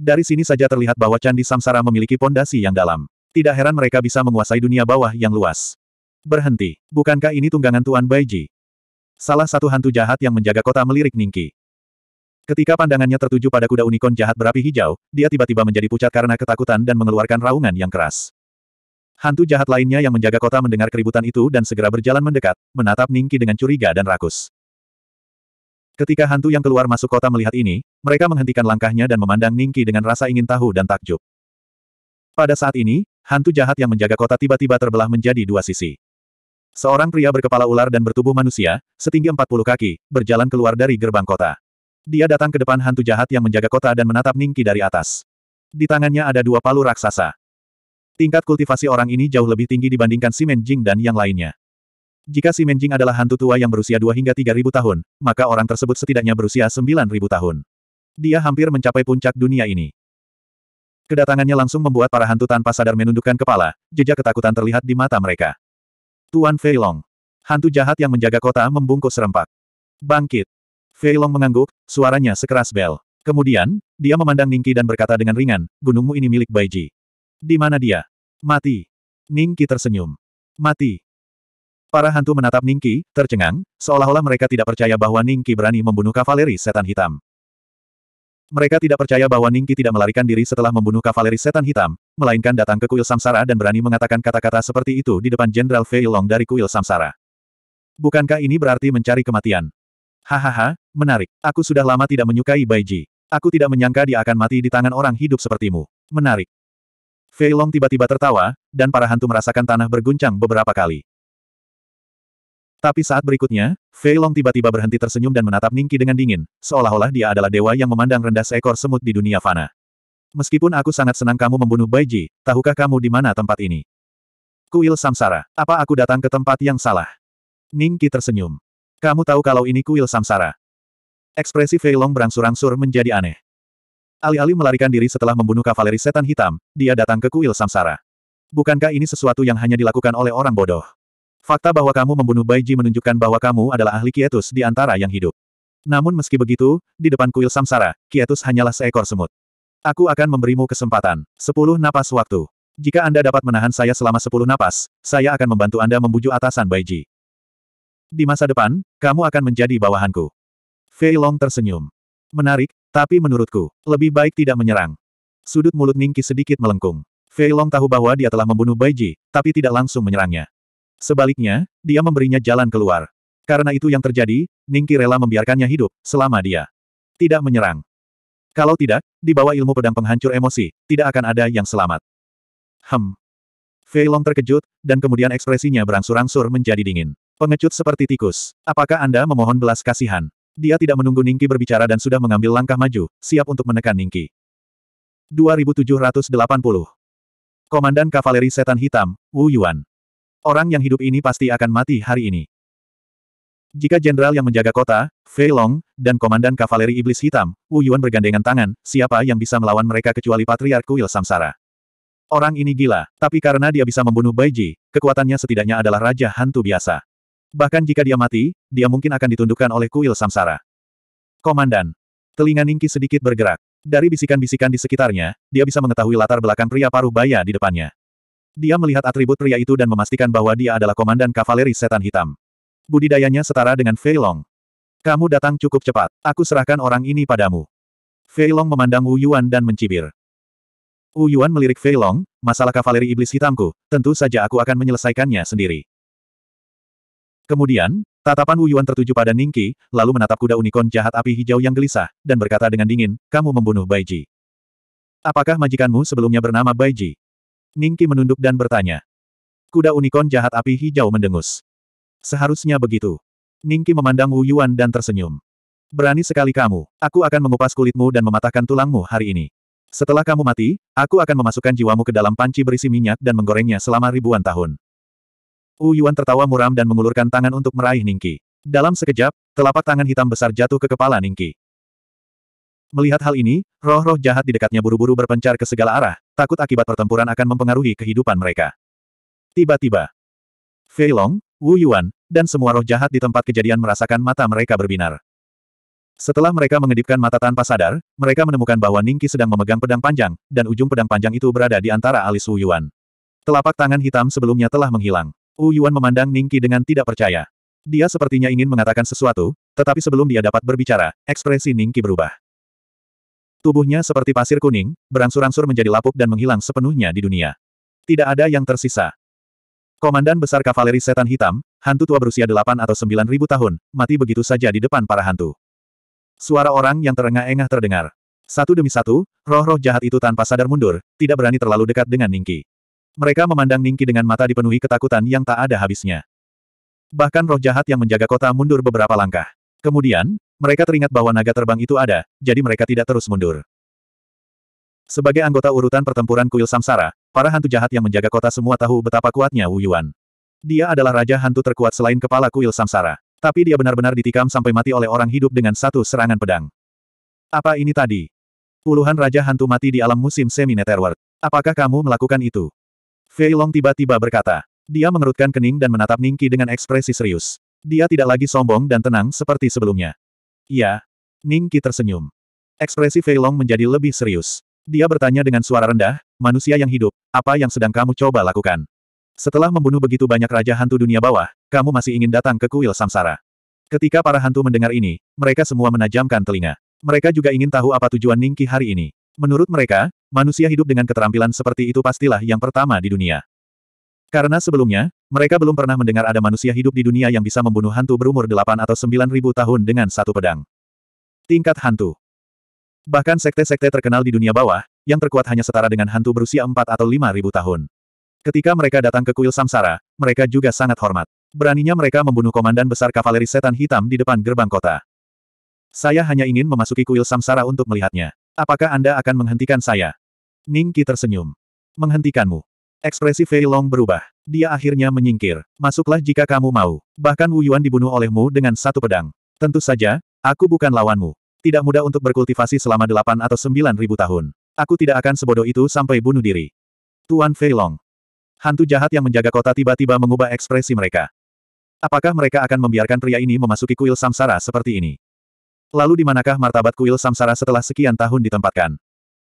Dari sini saja terlihat bahwa Candi Samsara memiliki pondasi yang dalam. Tidak heran mereka bisa menguasai dunia bawah yang luas. Berhenti, bukankah ini tunggangan Tuan Baiji? Salah satu hantu jahat yang menjaga kota melirik Ningki. Ketika pandangannya tertuju pada kuda unicorn jahat berapi hijau, dia tiba-tiba menjadi pucat karena ketakutan dan mengeluarkan raungan yang keras. Hantu jahat lainnya yang menjaga kota mendengar keributan itu dan segera berjalan mendekat, menatap Ningki dengan curiga dan rakus. Ketika hantu yang keluar masuk kota melihat ini, mereka menghentikan langkahnya dan memandang Ningki dengan rasa ingin tahu dan takjub. Pada saat ini, hantu jahat yang menjaga kota tiba-tiba terbelah menjadi dua sisi. Seorang pria berkepala ular dan bertubuh manusia, setinggi 40 kaki, berjalan keluar dari gerbang kota. Dia datang ke depan hantu jahat yang menjaga kota dan menatap Ningki dari atas. Di tangannya ada dua palu raksasa. Tingkat kultivasi orang ini jauh lebih tinggi dibandingkan si Menjing dan yang lainnya. Jika si Menjing adalah hantu tua yang berusia 2 hingga ribu tahun, maka orang tersebut setidaknya berusia ribu tahun. Dia hampir mencapai puncak dunia ini. Kedatangannya langsung membuat para hantu tanpa sadar menundukkan kepala, jejak ketakutan terlihat di mata mereka. Tuan Feilong. Hantu jahat yang menjaga kota membungkus serempak. Bangkit. Feilong mengangguk, suaranya sekeras bel. Kemudian, dia memandang Ningki dan berkata dengan ringan, gunungmu ini milik Baiji. Di mana dia? Mati. Ningki tersenyum. Mati. Para hantu menatap Ningki, tercengang, seolah-olah mereka tidak percaya bahwa Ningki berani membunuh kavaleri setan hitam. Mereka tidak percaya bahwa Ningki tidak melarikan diri setelah membunuh kavaleri setan hitam, melainkan datang ke kuil Samsara dan berani mengatakan kata-kata seperti itu di depan Jenderal Fei Long dari kuil Samsara. Bukankah ini berarti mencari kematian? Hahaha, menarik. Aku sudah lama tidak menyukai Baiji. Aku tidak menyangka dia akan mati di tangan orang hidup sepertimu. Menarik. Fei Long tiba-tiba tertawa, dan para hantu merasakan tanah berguncang beberapa kali. Tapi saat berikutnya, Fei Long tiba-tiba berhenti tersenyum dan menatap Ningki dengan dingin, seolah-olah dia adalah dewa yang memandang rendah seekor semut di dunia fana. Meskipun aku sangat senang kamu membunuh Baiji, tahukah kamu di mana tempat ini? Kuil Samsara, apa aku datang ke tempat yang salah? Ningki tersenyum. Kamu tahu kalau ini kuil Samsara? Ekspresi Fei Long berangsur-angsur menjadi aneh. Alih-alih melarikan diri setelah membunuh kavaleri setan hitam, dia datang ke kuil samsara. Bukankah ini sesuatu yang hanya dilakukan oleh orang bodoh? Fakta bahwa kamu membunuh Baiji menunjukkan bahwa kamu adalah ahli Kietus di antara yang hidup. Namun meski begitu, di depan kuil samsara, Kietus hanyalah seekor semut. Aku akan memberimu kesempatan. Sepuluh napas waktu. Jika Anda dapat menahan saya selama sepuluh napas, saya akan membantu Anda membujuk atasan Baiji. Di masa depan, kamu akan menjadi bawahanku. Fei Long tersenyum. Menarik, tapi menurutku, lebih baik tidak menyerang. Sudut mulut Ningki sedikit melengkung. Fei Long tahu bahwa dia telah membunuh Bai Ji, tapi tidak langsung menyerangnya. Sebaliknya, dia memberinya jalan keluar. Karena itu yang terjadi, Ningki rela membiarkannya hidup, selama dia tidak menyerang. Kalau tidak, di bawah ilmu pedang penghancur emosi, tidak akan ada yang selamat. Hem. Fei Long terkejut, dan kemudian ekspresinya berangsur-angsur menjadi dingin. Pengecut seperti tikus. Apakah Anda memohon belas kasihan? Dia tidak menunggu Ningki berbicara dan sudah mengambil langkah maju, siap untuk menekan Ningki. 2780. Komandan Kavaleri Setan Hitam, Wu Yuan. Orang yang hidup ini pasti akan mati hari ini. Jika jenderal yang menjaga kota, Fei Long, dan komandan kavaleri iblis hitam, Wu Yuan bergandengan tangan, siapa yang bisa melawan mereka kecuali Patriark Kuil Samsara. Orang ini gila, tapi karena dia bisa membunuh Ji, kekuatannya setidaknya adalah Raja Hantu biasa. Bahkan jika dia mati, dia mungkin akan ditundukkan oleh kuil samsara. Komandan. Telinga Ningki sedikit bergerak. Dari bisikan-bisikan di sekitarnya, dia bisa mengetahui latar belakang pria paruh baya di depannya. Dia melihat atribut pria itu dan memastikan bahwa dia adalah komandan kavaleri setan hitam. Budidayanya setara dengan Fei Long. Kamu datang cukup cepat. Aku serahkan orang ini padamu. Fei Long memandang Wu Yuan dan mencibir. Wu Yuan melirik Fei Long, masalah kavaleri iblis hitamku, tentu saja aku akan menyelesaikannya sendiri. Kemudian, tatapan Wu Yuan tertuju pada Ningqi, lalu menatap kuda unicorn jahat api hijau yang gelisah, dan berkata dengan dingin, kamu membunuh Baiji. Apakah majikanmu sebelumnya bernama Baiji? Ningqi menunduk dan bertanya. Kuda unicorn jahat api hijau mendengus. Seharusnya begitu. Ningqi memandang Wu Yuan dan tersenyum. Berani sekali kamu, aku akan mengupas kulitmu dan mematahkan tulangmu hari ini. Setelah kamu mati, aku akan memasukkan jiwamu ke dalam panci berisi minyak dan menggorengnya selama ribuan tahun. Wu Yuan tertawa muram dan mengulurkan tangan untuk meraih Ningki. Dalam sekejap, telapak tangan hitam besar jatuh ke kepala Ningki. Melihat hal ini, roh-roh jahat di dekatnya buru-buru berpencar ke segala arah, takut akibat pertempuran akan mempengaruhi kehidupan mereka. Tiba-tiba, Fei Long, Wu Yuan, dan semua roh jahat di tempat kejadian merasakan mata mereka berbinar. Setelah mereka mengedipkan mata tanpa sadar, mereka menemukan bahwa Ningki sedang memegang pedang panjang, dan ujung pedang panjang itu berada di antara alis Wu Yuan. Telapak tangan hitam sebelumnya telah menghilang. Wu Yuan memandang Ningki dengan tidak percaya. Dia sepertinya ingin mengatakan sesuatu, tetapi sebelum dia dapat berbicara, ekspresi Ningki berubah. Tubuhnya seperti pasir kuning, berangsur-angsur menjadi lapuk dan menghilang sepenuhnya di dunia. Tidak ada yang tersisa. Komandan Besar Kavaleri Setan Hitam, hantu tua berusia 8 atau 9 ribu tahun, mati begitu saja di depan para hantu. Suara orang yang terengah-engah terdengar. Satu demi satu, roh-roh jahat itu tanpa sadar mundur, tidak berani terlalu dekat dengan Ningki. Mereka memandang Ningki dengan mata dipenuhi ketakutan yang tak ada habisnya. Bahkan roh jahat yang menjaga kota mundur beberapa langkah. Kemudian, mereka teringat bahwa naga terbang itu ada, jadi mereka tidak terus mundur. Sebagai anggota urutan pertempuran kuil samsara, para hantu jahat yang menjaga kota semua tahu betapa kuatnya Wu Yuan. Dia adalah raja hantu terkuat selain kepala kuil samsara. Tapi dia benar-benar ditikam sampai mati oleh orang hidup dengan satu serangan pedang. Apa ini tadi? Puluhan raja hantu mati di alam musim semi-netherworld. Apakah kamu melakukan itu? Fei Long tiba-tiba berkata. Dia mengerutkan kening dan menatap Ningki dengan ekspresi serius. Dia tidak lagi sombong dan tenang seperti sebelumnya. Iya. Ningki tersenyum. Ekspresi Fei Long menjadi lebih serius. Dia bertanya dengan suara rendah, manusia yang hidup, apa yang sedang kamu coba lakukan? Setelah membunuh begitu banyak raja hantu dunia bawah, kamu masih ingin datang ke kuil samsara. Ketika para hantu mendengar ini, mereka semua menajamkan telinga. Mereka juga ingin tahu apa tujuan Ningki hari ini. Menurut mereka, manusia hidup dengan keterampilan seperti itu pastilah yang pertama di dunia. Karena sebelumnya, mereka belum pernah mendengar ada manusia hidup di dunia yang bisa membunuh hantu berumur 8 atau 9 ribu tahun dengan satu pedang. Tingkat hantu Bahkan sekte-sekte terkenal di dunia bawah, yang terkuat hanya setara dengan hantu berusia 4 atau 5 ribu tahun. Ketika mereka datang ke kuil samsara, mereka juga sangat hormat. Beraninya mereka membunuh komandan besar kavaleri setan hitam di depan gerbang kota. Saya hanya ingin memasuki kuil samsara untuk melihatnya. Apakah Anda akan menghentikan saya? Ning Qi tersenyum. Menghentikanmu. Ekspresi Fei Long berubah. Dia akhirnya menyingkir. Masuklah jika kamu mau. Bahkan Wu Yuan dibunuh olehmu dengan satu pedang. Tentu saja, aku bukan lawanmu. Tidak mudah untuk berkultivasi selama delapan atau sembilan ribu tahun. Aku tidak akan sebodoh itu sampai bunuh diri. Tuan Fei Long. Hantu jahat yang menjaga kota tiba-tiba mengubah ekspresi mereka. Apakah mereka akan membiarkan pria ini memasuki kuil samsara seperti ini? Lalu di manakah martabat kuil samsara setelah sekian tahun ditempatkan?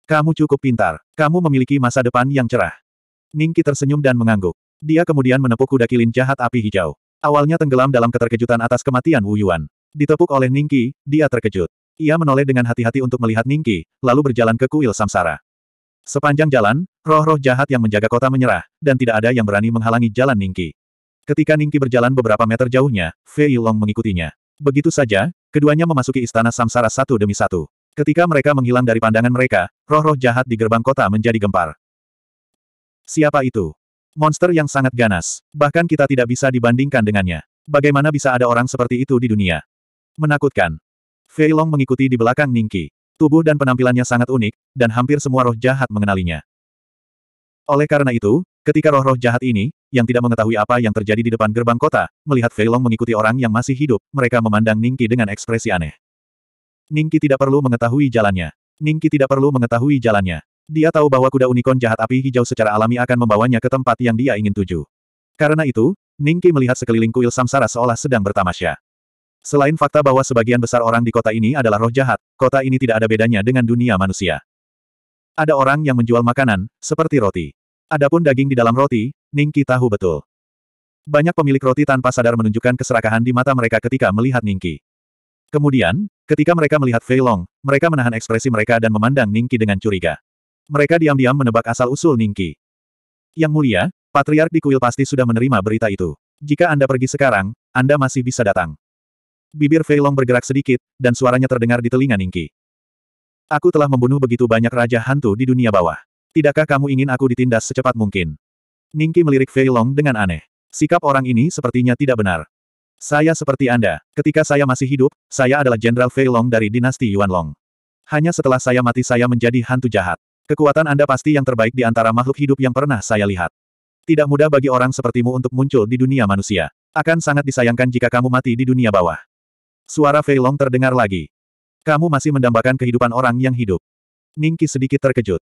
Kamu cukup pintar. Kamu memiliki masa depan yang cerah. Ningki tersenyum dan mengangguk. Dia kemudian menepuk kuda kilin jahat api hijau. Awalnya tenggelam dalam keterkejutan atas kematian Wu Yuan. Ditepuk oleh Ningki, dia terkejut. Ia menoleh dengan hati-hati untuk melihat Ningki, lalu berjalan ke kuil samsara. Sepanjang jalan, roh-roh jahat yang menjaga kota menyerah, dan tidak ada yang berani menghalangi jalan Ningki. Ketika Ningki berjalan beberapa meter jauhnya, Fei Long mengikutinya. Begitu saja, keduanya memasuki istana samsara satu demi satu. Ketika mereka menghilang dari pandangan mereka, roh-roh jahat di gerbang kota menjadi gempar. Siapa itu? Monster yang sangat ganas. Bahkan kita tidak bisa dibandingkan dengannya. Bagaimana bisa ada orang seperti itu di dunia? Menakutkan. Fei Long mengikuti di belakang Ningki. Tubuh dan penampilannya sangat unik, dan hampir semua roh jahat mengenalinya. Oleh karena itu, Ketika roh-roh jahat ini, yang tidak mengetahui apa yang terjadi di depan gerbang kota, melihat Feilong mengikuti orang yang masih hidup, mereka memandang Ningki dengan ekspresi aneh. Ningki tidak perlu mengetahui jalannya. Ningki tidak perlu mengetahui jalannya. Dia tahu bahwa kuda unicorn jahat api hijau secara alami akan membawanya ke tempat yang dia ingin tuju. Karena itu, Ningki melihat sekeliling kuil samsara seolah sedang bertamasya. Selain fakta bahwa sebagian besar orang di kota ini adalah roh jahat, kota ini tidak ada bedanya dengan dunia manusia. Ada orang yang menjual makanan, seperti roti. Adapun daging di dalam roti, Ningki tahu betul. Banyak pemilik roti tanpa sadar menunjukkan keserakahan di mata mereka ketika melihat Ningki. Kemudian, ketika mereka melihat Fei Long, mereka menahan ekspresi mereka dan memandang Ningki dengan curiga. Mereka diam-diam menebak asal-usul Ningki. Yang mulia, Patriark di kuil pasti sudah menerima berita itu. Jika Anda pergi sekarang, Anda masih bisa datang. Bibir Fei Long bergerak sedikit, dan suaranya terdengar di telinga Ningki. Aku telah membunuh begitu banyak raja hantu di dunia bawah. Tidakkah kamu ingin aku ditindas secepat mungkin? Ningki melirik Fei Long dengan aneh. Sikap orang ini sepertinya tidak benar. Saya seperti Anda. Ketika saya masih hidup, saya adalah Jenderal Fei Long dari dinasti Yuan Long. Hanya setelah saya mati saya menjadi hantu jahat. Kekuatan Anda pasti yang terbaik di antara makhluk hidup yang pernah saya lihat. Tidak mudah bagi orang sepertimu untuk muncul di dunia manusia. Akan sangat disayangkan jika kamu mati di dunia bawah. Suara Fei Long terdengar lagi. Kamu masih mendambakan kehidupan orang yang hidup. Ningki sedikit terkejut.